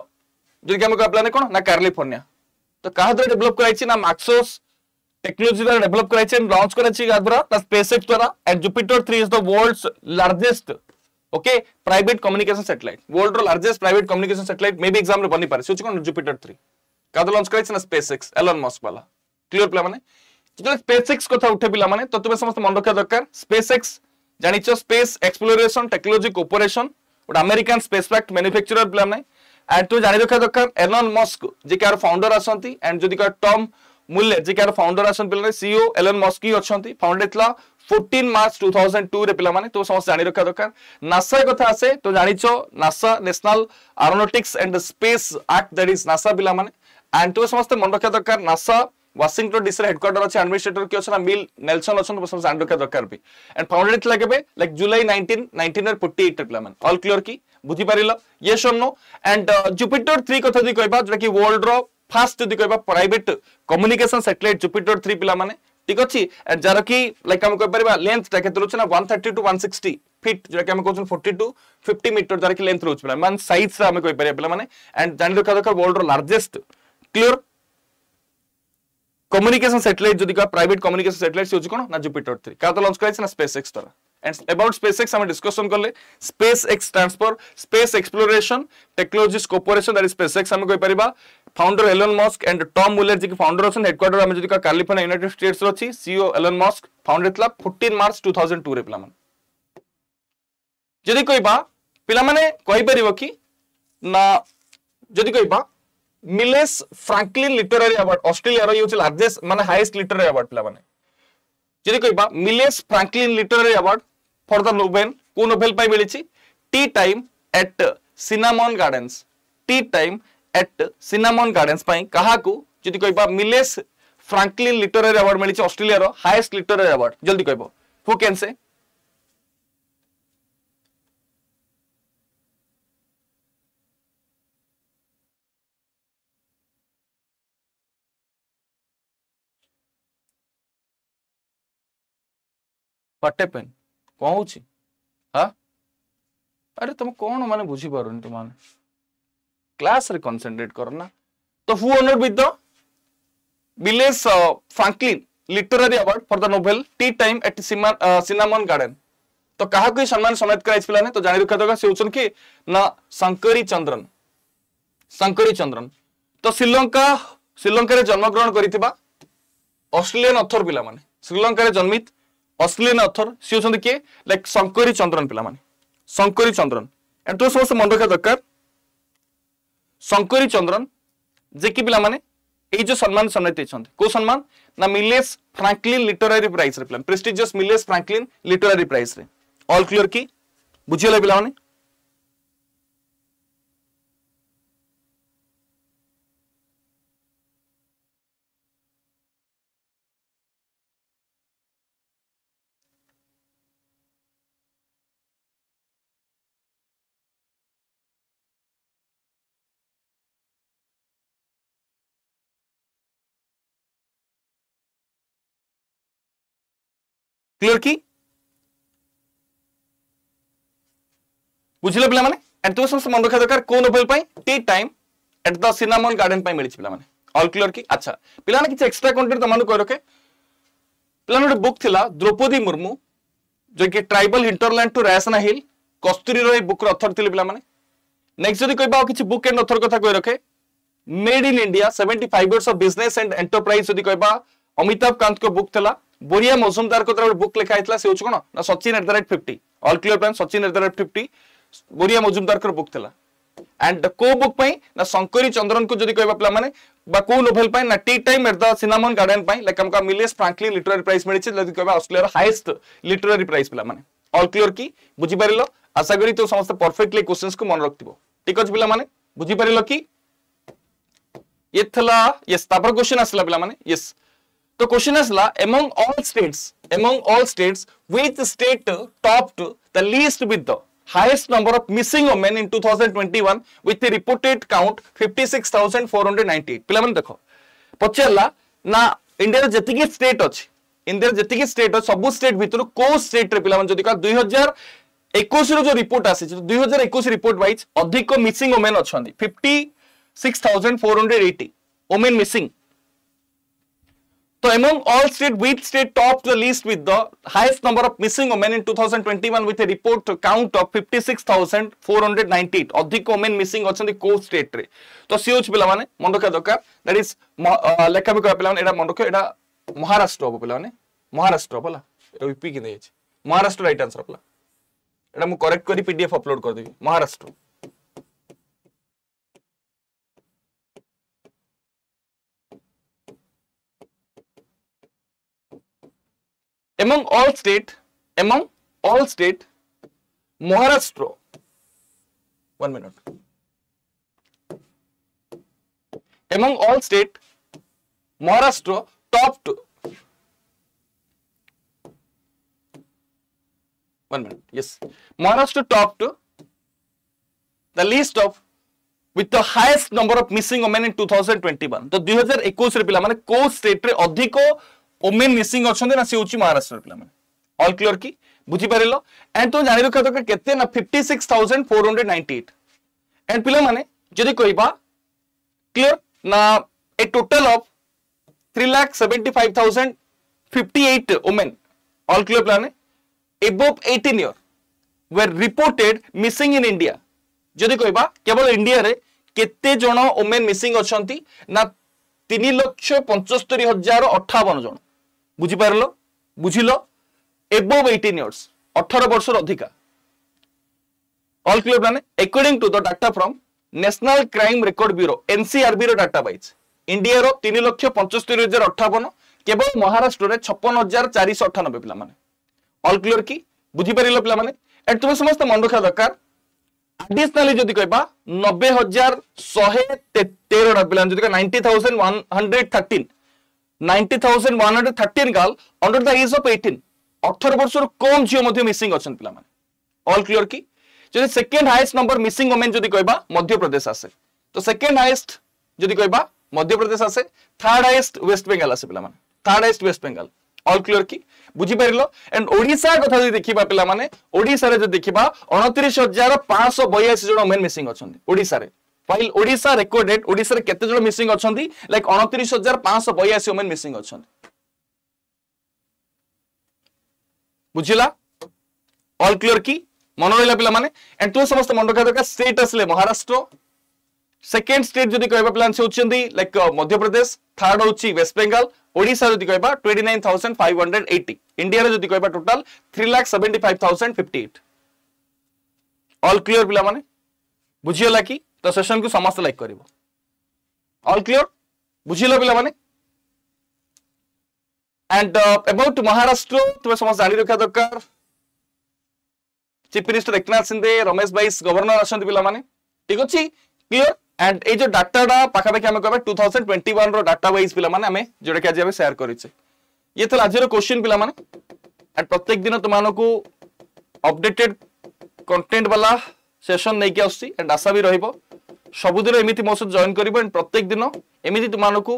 जो कौन ना कैलिफोर्निया तो क्या द्वारा डेवलप कराई ना मार्क्सोस टेक्नोलॉजी द्वारा डेव्हलप करायची आणि लॉन्च करायची द्वारा स्पेस एक्स द्वारा and Jupiter three is the world largest okay private communication satellite world largest private communication satellite may be exam रे बनी पारे सोच कोन जुपिटर 3 कादो लॉन्च कराइछ ना स्पेस एक्स एलन मस्क वाला क्लियर पिला माने जब स्पेस एक्स कथा उठे पिला माने तो तुमे समस्त मन रखा दरकार स्पेस एक्स जानिछ स्पेस एक्सप्लोरेशन टेक्नोलॉजी कोऑपरेशन ओड अमेरिकन स्पेस फैक्ट मैन्युफैक्चरर पिला माने एंड तो जानि रखा दरकार एलन मस्क जे कार फाउंडर असंती एंड जदी का टॉम ମୂଲ୍ୟ ଯେ କି ଆର ଫାଉଣ୍ଡର ଅଛନ୍ତି ପିଲାମାନେ ସିଓ ଏଲନ୍ ମସ୍କି ଅଛନ୍ତି ଫାଉଣ୍ଡ ହେଇଥିଲା ଫୋର୍ଟିନ୍ ମାର୍ଚ୍ଚ ଟୁ ଥାଉଜେଣ୍ଡ ଟୁରେ ପିଲାମାନେ ତ ସମସ୍ତେ ଜାଣି ରଖିବା ଦରକାର ନାସା କଥା ଆସେ ତ ଜାଣିଛ NASA national aeronautics and space act that is NASA ପିଲାମାନେ ଆଣ୍ଡ ତୁମେ ସମସ୍ତେ ମନେ ରଖିବା ଦରକାର ନାସା ୱାସିଂଟନ ଡିସିର ହେଡକ୍ୱାର୍ଟର ଅଛି ଆଡମିନିଷ୍ଟ୍ରେଟର କିଏ ଅଛନ୍ତି ମିଲ୍ ନେଲସନ୍ ଅଛନ୍ତି ସମସ୍ତେ ଜାଣି ରଖିବା ଦରକାର ବି ଆଣ୍ଡ ଫାଉଣ୍ଡେଡ୍ ଥିଲା କେବେ ଲାଇକ୍ ଜୁଲାଇ ନାଇନଟିନ୍ ନାଇନଟିନ୍ରେ ଫୋର୍ଟି ଏଇଟ୍ରେ ପିଲାମାନେ ଅଲ୍ କ୍ଲିୟର କି ବୁଝିପାରିଲ yes or no and Jupiter three କଥା ଯଦି କହିବା ଯୋଉଟାକି ୱାର୍ଲଡର ফার্স্ট যদি কহবা private communication satellite Jupiter three পিলা মানে ঠিক আছে যার কি লাইক আমি কইপারিবা লেন্থটা কেতে রয়েছে না 130 টু 160 ফিট যেটা কি আমি কোচন 40 টু 50 মিটার যার কি লেন্থ রয়েছে পিলা মানে সাইজটা আমি কইপারিবা পিলা মানে এন্ড জানি রাখা দরকার world largest clear communication satellite যদি কয় প্রাইভেট কম্যুনিকেসন স্যাটেলাইট হচ্ছে কোন না জুপিটর 3 কার তো লঞ্চ করাইছে না স্পেস এক্স দ্বারা and about SpaceX हम discussion कर ले SpaceX stands for Space Exploration Technologies Corporation that is SpaceX हम कोई परिबा founder Elon Musk and Tom Mueller ji founder अच्छा हेडक्वार्टर आम जो कालिफोर्निया यूनाइटेड स्टेट्स अच्छी CEO Elon Musk founder fourteen March two thousand two रे जदि कह पे कहीपर कि ना जदि कह मिलेस फ्रांकलिन लिटरेरी अवार्ड ऑस्ट्रेलिया ये हूँ लार्जेस्ट मानते हाएस्ट लिटरेरी अवार्ड पे जदि कह मिलेस फ्रांकलिन लिटरेरी अवार्ड फर द नोबेल कौ नोबेल मिली tea time at cinnamon gardens tea time at cinnamon gardens क्या जदि कह मिलेस फ्रांकलिन लिटरेरी अवार्ड मिली अस्ट्रेलिया हाएस्ट लिटरेरी अवार्ड जल्दी कह हु कैन से फटे पेन कौन हो अरे तुम कौन माने बुझी पार तुम क्लास रे कंसंट्रेट करना तो who honoured with the village Franklin literary award for the novel tea time at cinnamon garden तो क्या कोई सम्मान समेत कराइला तो जानी रखा दगा से होचन कि ना शंकरी चंद्रन शंकरी चंद्रन तो श्रीलंका श्रीलंकार जन्मग्रहण करथिबा অস্ট্রেলিয়ান অথর পিলা মানে শ্রীলঙ্কার জন্মিত অস্ট্রেলিয়ান অথর সি হচ্ছেন কি লাইক শঙ্করী চন্দ্রন পিলা মানে শঙ্করী চন্দ্রন এন্ড তো সমস্ত মনে রাখা দরকার ଶଙ୍କରୀ ଚନ୍ଦ୍ରନ ଯିଏକି ପିଲାମାନେ ଏଇ ଯୋଉ ସମ୍ମାନ ସମ୍ମାନିତ ହେଇଛନ୍ତି କୋଉ ସମ୍ମାନ ନା ମିଲେସ୍ ଫ୍ରାଙ୍କଲିନ୍ ଲିଟରାରୀ ପ୍ରାଇଜରେ ପିଲା ପ୍ରେଷ୍ଟିଜିୟସ୍ ମିଲେସ୍ ଫ୍ରାଙ୍କଲିନ୍ ଲିଟରାରୀ ପ୍ରାଇଜରେ ଅଲ୍ କ୍ଲିୟର କି ବୁଝିଗଲେ ପିଲାମାନେ ক্লিয়ার কি বুঝিল পিলামানে এন্ড তুমি সমস্ত মনে রাখা দরকার কো নোবেল পাই tea time at the cinnamon garden পাই মিলিছি পিলামানে অল ক্লিয়ার কি আচ্ছা পিলামানে কিছু এক্সট্রা কন্টেন্ট তোমাকে কই রকে ପିଲାମାନେ ଗୋଟେ ବୁକ୍ ଥିଲା ଦ୍ରୌପଦୀ ମୁର୍ମୁ ଯେଉଁକି tribal hinterland to Raisina hill କସ୍ତୁରୀର ଏଇ ବୁକ୍ର ଅଥର ଥିଲେ ପିଲାମାନେ ନେକ୍ସଟ ଯଦି କହିବା ଆଉ କିଛି ବୁକ୍ ଆଣ୍ଡ ଅଥର କଥା କହି ରଖେ made in India seventy five years of business and enterprise ଯଦି କହିବା ଅମିତାଭ କାନ୍ତଙ୍କ ବୁକ୍ ଥିଲା বড়িয়া মৌসুমদার কথা গোটে বুক লেখা হয়েছিল সে হচ্ছে কোণ না Sachin at the rate fifty all clear পাই Sachin at the rate fifty Boria মজুমদারকর বুক লা অ্যান্ড কেউ বুক পাই না শঙ্করী চন্দ্রনকু যদি কহবা পিলামানে বা কেউ নোভেল পাই না tea time at the cinnamon garden পাই লাইক আমকা মিলেস ফ্রাঙ্কলিন লিটারারি প্রাইজ মিলিছে যদি কহবা অস্ট্রেলিয়ার হাইয়েস্ট লিটারারি প্রাইজ পিলামানে অল ক্লিয়র কি বুঝি পারিল আশা করি তো সমস্ত পারফেক্টলি কোশ্চেন্স কু মনে রাখতিবো ঠিক আছে পিলামানে বুঝি পারিল কি ये थला यस तापर क्वेश्चन आसला पिला माने यस तो क्वेश्चन असला among all states among all states which state topped the least with the highest number of missing women in 2021 with a reported count 56498 ପିଲାମାନେ ଦେଖ ପଚାରିଲା ନା ଇଣ୍ଡିଆର ଯେତିକି ଷ୍ଟେଟ୍ ଅଛି ଇଣ୍ଡିଆର ଯେତିକି ଷ୍ଟେଟ୍ ଅଛି ସବୁ ଷ୍ଟେଟ୍ ଭିତରୁ କୋଉ ଷ୍ଟେଟରେ ପିଲାମାନେ ଯଦି କହିବା ଦୁଇ ହଜାର ଏକୋଇଶର ଯୋଉ ରିପୋର୍ଟ ଆସିଛି ଦୁଇ ହଜାର ଏକୋଇଶ ରିପୋର୍ଟ ୱାଇଜ୍ ଅଧିକ ମିସିଂ ଓମେନ୍ ଅଛନ୍ତି fifty six thousand four hundred eighty women missing So among all state, which state topped the list with the highest number of missing women in 2021 with a report count of 56,498. अधिक women missing अछन्ति को state रे तो सी होछ पिला माने मन रखा लेखा भी पिला माने एडा मन रखो महाराष्ट्र हो पिला माने महाराष्ट्र होला एटा यूपी कि नै अछि महाराष्ट्र राइट आंसर होला एडा मु करेक्ट करी पीडीएफ अपलोड कर देबी Maharashtra among all state among all state maharashtra one minute among all state maharashtra top two one minute yes maharashtra top two the list of with the highest number of missing women in 2021 तो 2021 रे पिला माने को state रे अधिक women missing ଅଛନ୍ତି ନା ସେ ହେଉଛି ମହାରାଷ୍ଟ୍ରର ପିଲାମାନେ ଅଲ୍ କ୍ଲିୟର କି ବୁଝିପାରିଲ ଆଣ୍ଡ ତୁମେ ଜାଣିରଖିବା ଦରକାର କେତେ ନା fifty six thousand four hundred ninety eight and ପିଲାମାନେ ଯଦି କହିବା କ୍ଲିୟର ନା a total of three lakh seventy five thousand fifty eight women all clear প্ল্যানে above eighteen year were reported missing in India মানে, যদি কহবা মানে? কেবল ইন্ডিয়ারে কেতে জন ওমেন মিসিং অনেক না তিন লক্ষ পঞ্চস্তরি হাজার অঠাবন জন বুঝিপারল বুঝিল এবোভ এইটিন ইয়ার্স অঠর বর্ষর অধিকা অল ক্লিয়ার মানে according to the data from national crime record bureau NCRB data পাইছে ইন্ডিয়ার তিন লক্ষ পঞ্চস্তরি হাজার অঠাবন কেবল মহারাষ্ট্রের ছপন হাজার চারিশ অঠানবে পিলা মানে অল ক্লিয়ার কি বুঝিপারিল পিলা মানে এটি তুমি সমস্ত মনে রখা দরকার আডিশনালি যদি কহবা নবে হাজার শহে তেরটা পিলা যদি ninety thousand one hundred thirteen 90,113 girl under the age of 18 ଅଠର ବର୍ଷରୁ କମ୍ ଝିଅ ମଧ୍ୟ ମିସିଂ ଅଛନ୍ତି ପିଲାମାନେ ଅଲ୍ କ୍ଲିଅର କି ଯଦି second highest number missing women ଯଦି କହିବା ମଧ୍ୟପ୍ରଦେଶ ଆସେ ତ ସେକେଣ୍ଡ ହାଏଷ୍ଟ ଯଦି କହିବା ମଧ୍ୟପ୍ରଦେଶ ଆସେ ଥାର୍ଡ ହାଏଷ୍ଟ ୱେଷ୍ଟ ବେଙ୍ଗାଲ ଆସେ ପିଲାମାନେ third highest West Bengal all clear କି ବୁଝିପାରିଲ ଆଣ୍ଡ ଓଡ଼ିଶା କଥା ଯଦି ଦେଖିବା ପିଲାମାନେ ଓଡ଼ିଶାରେ ଯଦି ଦେଖିବା ଅଣତିରିଶ ହଜାର ପାଞ୍ଚଶହ ବୟାଅଶୀ ଜଣ ଓମେନ୍ ମିସିଂ ଅଛନ୍ତି ଓଡ଼ିଶାରେ while odisha recorded odisha re kete jon missing achanti like 29582 women missing achanti বুঝিলা অল ক্লিয়ার কি মনে রহিলা পিলা মানে এন্ড তুমি সমস্ত মনে রাখা দরকার স্টেট আসলে মহারাষ্ট্র সেকেন্ড স্টেট যদি কহবা পিলা সে হচ্ছেন্তি লাইক মধ্যপ্রদেশ থার্ড হচ্ছে ওয়েস্ট বেঙ্গল ওড়িশা যদি কহবা 29580 ইন্ডিয়া রে যদি কহবা টোটাল 375058 অল ক্লিয়ার পিলা মানে বুঝিলা কি ତ ସେସନ୍କୁ ସମସ୍ତେ ଲାଇକ୍ କରିବ ଅଲ୍ କ୍ଲିଅର ବୁଝିଲ ପିଲାମାନେ ଆଣ୍ଡ ଏବାଉଟ୍ ମହାରାଷ୍ଟ୍ର ତୁମେ ସମସ୍ତେ ଜାଣି ରଖିବା ଦରକାର chief minister Eknath Shinde Ramesh Bais governor ଅଛନ୍ତି ପିଲାମାନେ ଠିକ ଅଛି କ୍ଲିଅର ଆଣ୍ଡ ଏଇ ଯୋଉ ଡାଟାଟା ପାଖାପାଖି ଆମେ କହିବା ଟୁ ଥାଉଜେଣ୍ଡ ଟ୍ୱେଣ୍ଟି ୱାନ୍ର ଡାଟା ୱାଇଜ ପିଲାମାନେ ଆମେ ଯୋଉଟାକି ଆଜି ଆମେ ସେୟାର କରିଛେ ଇଏ ଥିଲା ଆଜିର କୋଶ୍ଚିନ୍ ପିଲାମାନେ ଆଣ୍ଡ ପ୍ରତ୍ୟେକ ଦିନ ତୁମମାନଙ୍କୁ ଅପଡେଟେଡ୍ କଣ୍ଟେଣ୍ଟ ବାଲା সেসন নেইকি আসছি এন্ড আশা বি রহব ସବୁଦିନ ଏମିତି ମୋ ସହିତ ଜଏନ୍ କରିବ ଆଣ୍ଡ ପ୍ରତ୍ୟେକ ଦିନ ଏମିତି ତୁମମାନଙ୍କୁ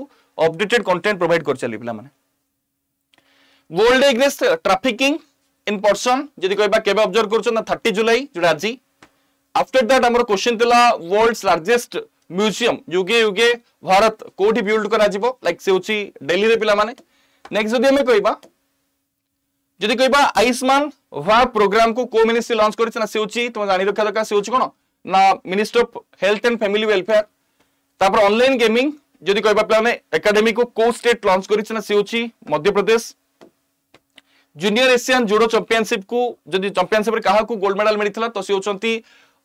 ଅପଡେଟେଡ୍ କଣ୍ଟେଣ୍ଟ ପ୍ରୋଭାଇଡ୍ କରିଚାଲିବି ପିଲାମାନେ world against trafficking in person ଯଦି କହିବା କେବେ ଅବଜର୍ଭ କରୁଛନ୍ତି ନା ଥାର୍ଟି ଜୁଲାଇ ଯୋଉଟା ଆଜି ଆଫ୍ଟର ଦ୍ୟାଟ୍ ଆମର କ୍ୱେଶ୍ଚିନ୍ ଥିଲା ୱାର୍ଲଡ ଲାର୍ଜେଷ୍ଟ ମ୍ୟୁଜିୟମ୍ ୟୁଗେ ୟୁଗେ ଭାରତ କୋଉଠି ବିଲ୍ଡ କରାଯିବ ଲାଇକ୍ ସେ ହେଉଛି ଡେଲିରେ ପିଲାମାନେ ନେକ୍ସଟ ଯଦି ଆମେ କହିବା ଯଦି କହିବା ଆୟୁଷ୍ମାନ वह प्रोग्राम को को मिनिस्ट्री लंच करना से हूँ तुम जानी रखा दरकार से हूँ ना minister of health and family welfare तापर ऑनलाइन गेमिंग जदि कह पे एकाडेमी को कौ स्टेट लंच करना से हूँ Madhya Pradesh junior Asian judo championship को जदि चैंपियनशिप रे काहा को गोल्ड मेडल मिलथिला तो से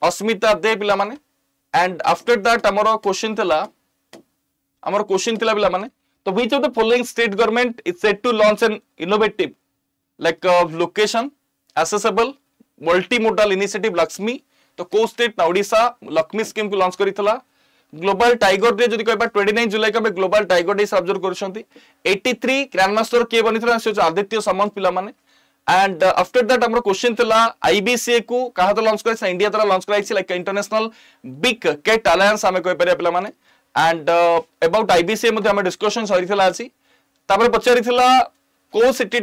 अस्मिता दे पिला माने एंड आफ्टर दैट हमर क्वेश्चन थला हमर क्वेश्चन थला पिला माने तो which of the following state government is set to launch an innovative like location accessible multimodal initiative lakshmi तो को स्टेट नाउडिसा लक्ष्मी स्कीम को लॉन्च करितला ग्लोबल टाइगर डे जदि कहबा 29 जुलाई कबे ग्लोबल टाइगर डे ऑब्जर्व करछंती 83 ग्रैंड मास्टर के बनितला से आदित्य सामंत पिला माने एंड आफ्टर दैट हमर क्वेश्चन थिला आईबीसी को कहा तो लॉन्च करै इंडिया द्वारा लॉन्च कराइछि like international big cat alliance हमें कहि परिया पिला माने एंड अबाउट आईबीसी मध्ये हम डिस्कशन सरितला अछि तापर पचारितला कौ city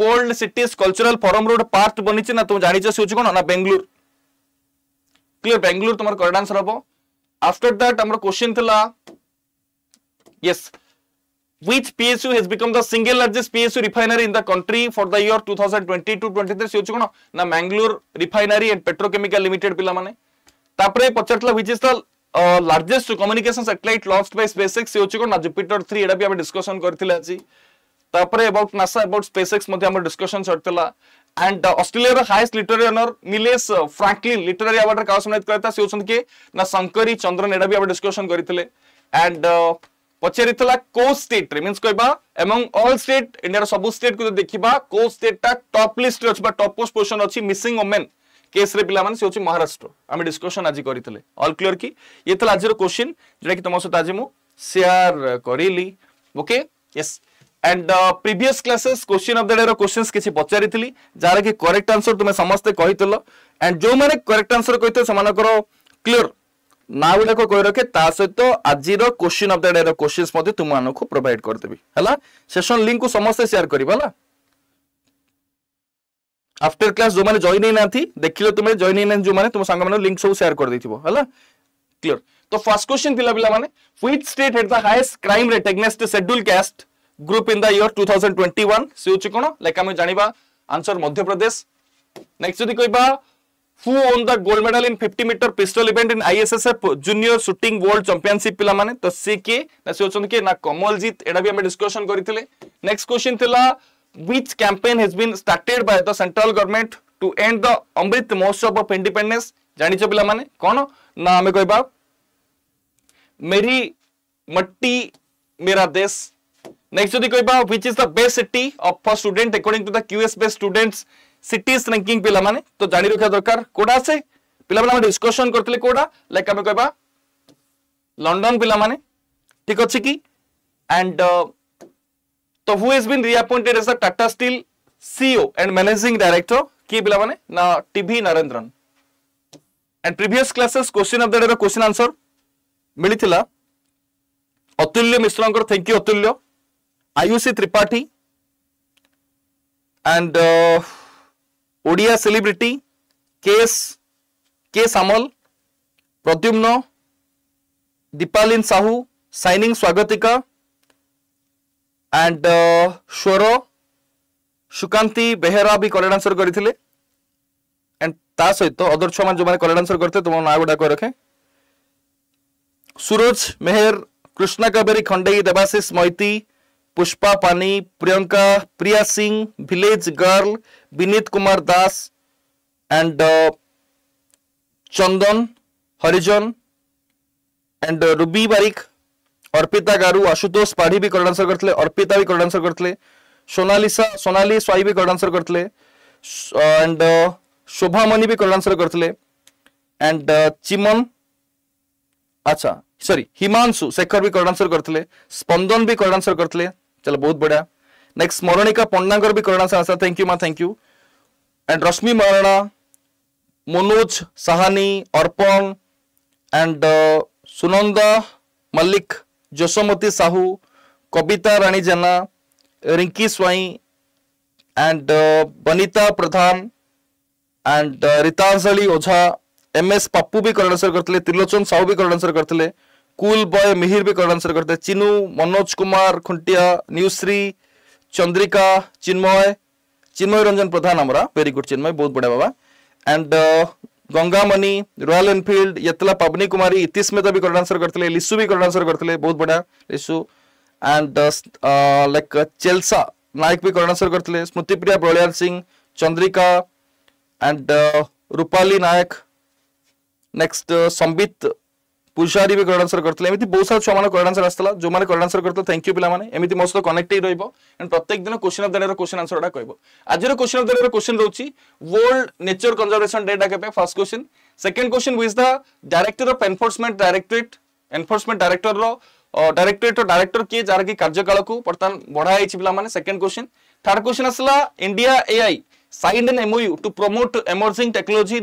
world city cultural forum road part बनी तुम जान कौन ना बेंगलुरु क्लीयर बेंगलुरु तुम करेक्ट आंसर हम after that question yes which PSU has become the single largest PSU refinery in the country for the year 2022-23 कौन ना Mangalore refinery and petrochemical limited पिला माने तापरे पचटला which is the largest communication satellite launched by SpaceX से होचो ना Jupiter 3 एडा भी हम डिस्कशन करथिले आजी ତାପରେ about NASA about SpaceX ମଧ୍ୟ ଆମର ଡିସ୍କସନ୍ ସରିଥିଲା ଆଣ୍ଡ ଅଷ୍ଟ୍ରେଲିଆର highest literary honour Miles Franklin literary ଆୱାର୍ଡରେ କାହା ସମ୍ମାନିତ କରାଯାଇଥିଲା ସେ ହେଉଛନ୍ତି କିଏ ନା ଶଙ୍କରୀ ଚନ୍ଦ୍ରନ ଏଇଟା ବି ଆମେ ଡିସ୍କସନ୍ କରିଥିଲେ ଆଣ୍ଡ ପଚାରିଥିଲା କୋଉ ଷ୍ଟେଟରେ ମିନ୍ସ କହିବା ଏବଂ ଅଲ୍ ଷ୍ଟେଟ ଇଣ୍ଡିଆର ସବୁ ଷ୍ଟେଟକୁ ଯଦି ଦେଖିବା କୋଉ ଷ୍ଟେଟଟା ଟପ୍ ଲିଷ୍ଟରେ ଅଛି ବା ଟପ୍ ପୋଷ୍ଟ ପୋଜିସନ୍ ଅଛି ମିସିଂ ଓମେନ୍ କେସ୍ରେ ପିଲାମାନେ ସେ ହେଉଛି ମହାରାଷ୍ଟ୍ର ଆମେ ଡିସ୍କସନ୍ ଆଜି କରିଥିଲେ ଅଲ୍ କ୍ଲିୟର କି ଇଏ ଥିଲା ଆଜିର କୋଶ୍ଚିନ୍ ଯେଉଁଟାକି ତୁମ ସହିତ ଆଜି ମୁଁ ସେୟାର କରିଲି okay yes and previous classes question of the day रो क्वेश्चंस किसी पचारिथिली जारे कि करेक्ट आंसर तुमे समस्त कहितलो एंड जो माने करेक्ट आंसर कहितो समान करो क्लियर ना गुडा कहि रखे ता सहित आज रो क्वेश्चन ऑफ द डे रो क्वेश्चंस मते तुम मानो को प्रोवाइड कर देबी हला सेशन लिंक को समस्त शेयर करिबा हला आफ्टर क्लास जो माने जॉइन नै नथि देखिलो तुमे जॉइन नै नाथि जो माने तुम संग माने लिंक सब शेयर कर देथिबो हला क्लियर तो फर्स्ट क्वेश्चन पिला पिला माने which state had the highest crime rate against scheduled caste group in the year 2021 से होची कोन लाइक हमें जानिबा आंसर मध्य प्रदेश नेक्स्ट यदि कहबा who won the gold medal in 50 meter pistol event in ISSF junior shooting world championship पिला माने तो से के ना से होचन के ना कमलजीत एडा भी हम डिस्कशन करितले नेक्स्ट क्वेश्चन थिला which campaign has been started by the central government to end the amrit Mahotsav of independence जानिछ पिला माने कोन ना हमें कहबा मेरी मट्टी मेरा देश Next jodi koi pa which is the best city of for student according to the QS based students cities ranking pila mane to jani rakha darkar koda ase pila mane discussion kartile koda like ame koi pa London pila mane thik achi ki and uh, to who has been reappointed as the Tata Steel CEO and managing director ki pila mane na TV Narendran and previous classes question of the day question answer मिली अतुल्य मिश्र thank you Atulya Ayushi Tripathi and uh, Odia celebrity K.S. K. Samal, Pradyumna, Dipalin Sahu signing Swagatika and uh, Shwaro Shukanti Behera भी correct answer करते and ता सहित other छुआ मैंने जो correct answer करते तुम ना गुडा रखे सूरज मेहर Krishna Kaveri खंडेई Debashish Maiti Pushpa Pani Priyanka Priya Singh village girl Vineet Kumar Das and uh, Chandan Harijan and uh, Ruby Barik Arpita गारू आशुतोष पाढ़ी भी करेक्ट आंसर करते अर्पिता भी करेक्ट आंसर करते सोनालीसा सोनाली स्वाई भी करेक्ट आंसर करते एंड शोभा मनी भी करेक्ट आंसर करते एंड चिमन अच्छा सॉरी हिमांशु शेखर भी करेक्ट आंसर करते स्पंदन भी करेक्ट आंसर करते चलो बहुत बढ़िया नेक्स्ट स्मरणिका पंडा भी करना सा थैंक यू माँ thank you and Rashmi Maharana Manoj Sahani Arpan and uh, Sunanda Mallik Jashomati Sahu Kavita Rani Jena Rinki Swain and uh, Banita Pradhan and uh, Ritanshali Ojha M S Pappu भी करणसर आंसर करते त्रिलोचन साहू भी करेक्ट सर करते कुल बॉय मिहिर भी करेक्ट आंसर करते हैं चिनू मनोज कुमार खुंटिया न्यूश्री चंद्रिका चिन्मय चिन्मय रंजन प्रधान हमारा वेरी गुड चिन्मय बहुत बढ़िया बाबा and uh, Gangamani Royal Enfield यतला पबनी कुमारी इतिश भी करेक्ट आंसर करते लिसु भी करेक्ट आंसर करते बहुत बढ़िया लिशु एंड लाइक चेलसा नायक भी करेक्ट आंसर करते स्मृति प्रिया ब्रलियार Singh Chandrika and uh, Rupali Nayak next uh, Sambit Pujari ବି କରେକ୍ଟ ଆନ୍ସର କରିଥିଲେ ଏମିତି ବହୁତ ସାରା ଛୁଆମାନେ କରେକ୍ଟ ଆନ୍ସର ଆସିଥିଲା ଯେଉଁମାନେ କରେକ୍ଟ ଆନ୍ସର କରିଥିଲେ ଥ୍ୟାଙ୍କ ୟୁ ପିଲାମାନେ ଏମିତି ମୋ ସହିତ କନେକ୍ଟ ହେଇ ରହିବ ଆଣ୍ଡ ପ୍ରତ୍ୟେକ ଦିନ କୋଶ୍ଚିନ୍ ଅଫ୍ ଦ ଡେର କୋଶ୍ଚିନ୍ ଆନ୍ସର ଗୁଡ଼ା କହିବ ଆଜିର କୋଶ୍ଚିନ୍ ଅଫ୍ ଦ ଡେର କୋଶ୍ଚିନ୍ ରହୁଛି ୱାର୍ଲଡ ନେଚର କନଜର୍ଭେସନ ଡେଟା କେବେ first question second question with the director of enforcement directorate enforcement ଡାଇରେକ୍ଟରର ଡାଇରେକ୍ଟୋରେଟ୍ର ଡାଇରେକ୍ଟର କିଏ ଯାହାକି କାର୍ଯ୍ୟକାଳକୁ ବର୍ତ୍ତମାନ ବଢ଼ା ହେଇଛି ପିଲାମାନେ ସେକେଣ୍ଡ କୋଶ୍ଚିନ୍ ଥାର୍ଡ କୋଶ୍ଚିନ୍ ଆସିଲା India AI signed an MoU to promote emerging technology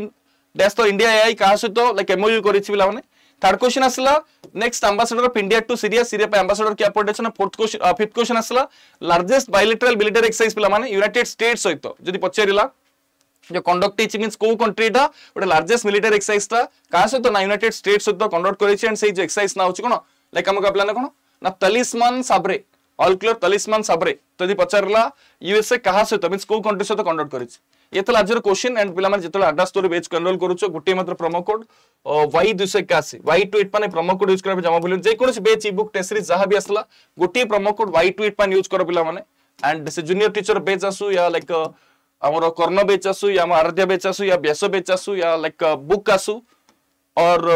dash ତ ଇଣ୍ଡିଆ ଏଆଇ କାହା ସହିତ ଲାଇକ୍ ଏମ୍ଓୟୁ କରିଛି ପିଲାମାନେ थर्ड क्वेश्चन आसला next ambassador of India to Syria Syria ambassador क्या पड़े ना फोर्थ क्वेश्चन फिफ्थ क्वेश्चन आसला लार्जेस्ट बायोलिटराल मिलिटारी एक्सरसाइज पिला माने यूनाइटेड स्टेट सहित जदि पचारिला जो कंडक्ट ହେଇଛି मींस କୋଉ कंट्रीଟା ଗୋଟେ ଲାର୍ଜେଷ୍ଟ ମିଲିଟାରୀ ଏକ୍ସରସାଇଜଟା କାହା ସହିତ ନା ୟୁନାଇଟେଡ ଷ୍ଟେଟ୍ସ ସହିତ कंडक्ट କରିଛି ଆଣ୍ଡ ସେଇ ଯୋ ଏକ୍ସରସାଇଜ ନା ହଉଛି କ'ଣ ଲାଇକ୍ ଆମ କହିଲା ନା କ'ଣ ନା ତଲିସ୍ମାନ ସାବରେ ଅଲ୍ କ୍ଲିୟର ତଲିସ୍ମାନ ସାବରେ ଯଦି ପଚାରିଲା ୟୁଏସଏ କାହା ସହିତ ମିନ୍ସ କୋଉ कंट्री ସହିତ कंडक्ट କରିଛି ये था तो आज क्वेश्चन एंड पे जो आडा स्टोरी पेज एनरोल करुच गोटे मात्र प्रोमो कोड वाई दुई एकाशी वाई टू एट मैंने प्रोमो कोड यूज करने जमा भूल जेकोसी बेच इ बुक टेस्ट जहाँ भी आसला गोटे promo code Y two eight मैंने यूज कर पे एंड से जूनियर टीचर बेच आसू या लाइक आमर कर्ण बेच आसू या आराध्या बेच आसू या व्यास बेच आसू या लाइक बुक आसू और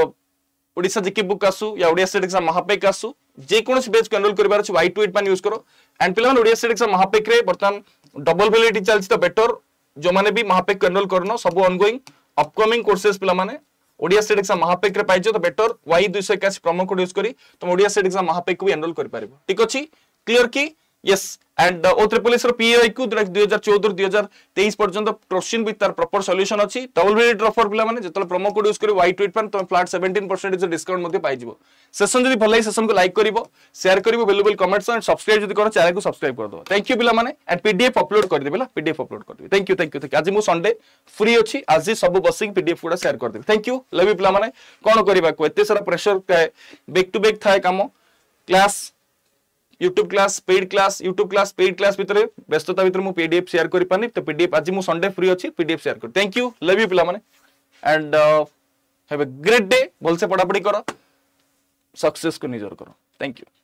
ओडा जिके बुक आसू या ओडिया स्टेट एग्जाम महापेक आसू जेकोसी बेच को एनरोल कर वाई टू एट मैंने यूज करो and pay Odia state exam महापेक बर्तमान डबल भेलिडिटी चलती तो बेटर जो माने भी महापेक कर्नल करनो सब ऑनगोइंग अपकमिंग कोर्सेस पिला माने ओडिया स्टेट एग्जाम महापैक रे पाइजो तो better Y 281 promo code use करी तुम तो ओडिया स्टेट एग्जाम महापैक को एनरोल कर पारिबो ठीक अछि क्लियर की ইয়েস অ্যান্ড ও ত্রিপলিসর পিআই কু যেটা দুই হাজার চৌদ দুই হাজার তেইশ পর্যন্ত কোশ্চিন উইথ তার প্রপর সল্যুশন অছি ডবল ভি রেট অফর পিলা মানে যেতলে প্রোমো কোড ইউজ করি হোয়াইট ওয়েট পান তুমি ফ্লাট সেভেন্টিন পরসেন্টেজ ডিসকাউন্ট মধ্যে পাইଯିବ সেশন যদি ভাল লাগে সেশনকে লাইক করিব সেয়ার করিব ভ্যালুবল কমেন্টস অ্যান্ড সবসক্রাইব যদি করো চ্যানেলকে সবসক্রাইব করে দেব থ্যাংক ইউ পিলা মানে অ্যান্ড পিডিএফ অপলোড করিদেবে হলা পিডিএফ অপলোড করিদেবে thank you thank you thank আজি মু সন্ডে ফ্রি অছি আজি সব বসিং পিডিএফ গুড়া সেয়ার করিদেবে থ্যাংক ইউ লভ ইউ পিলা মানে কোন করিবা কো এতে সারা প্রেসার বেক টু বেক থায় কাম class YouTube class paid class YouTube class paid class ଭିତରେ ବ୍ୟସ୍ତତା ଭିତରେ ମୁଁ ପିଡିଏଫ୍ ସେୟାର କରିପାରୁନି ତ ପିଡିଏଫ୍ ଆଜି ମୁଁ ସଣ୍ଡେ ଫ୍ରି ଅଛି ପିଡିଏଫ୍ ସେୟାର କରେ ଥ୍ୟାଙ୍କ ୟୁ ଲଭ୍ ୟୁ ପିଲାମାନେ and have a great day ଭଲସେ ପଢ଼ାପଢ଼ି କର ସକ୍ସେସ୍କୁ ନିଜର କର ଥ୍ୟାଙ୍କ ୟୁ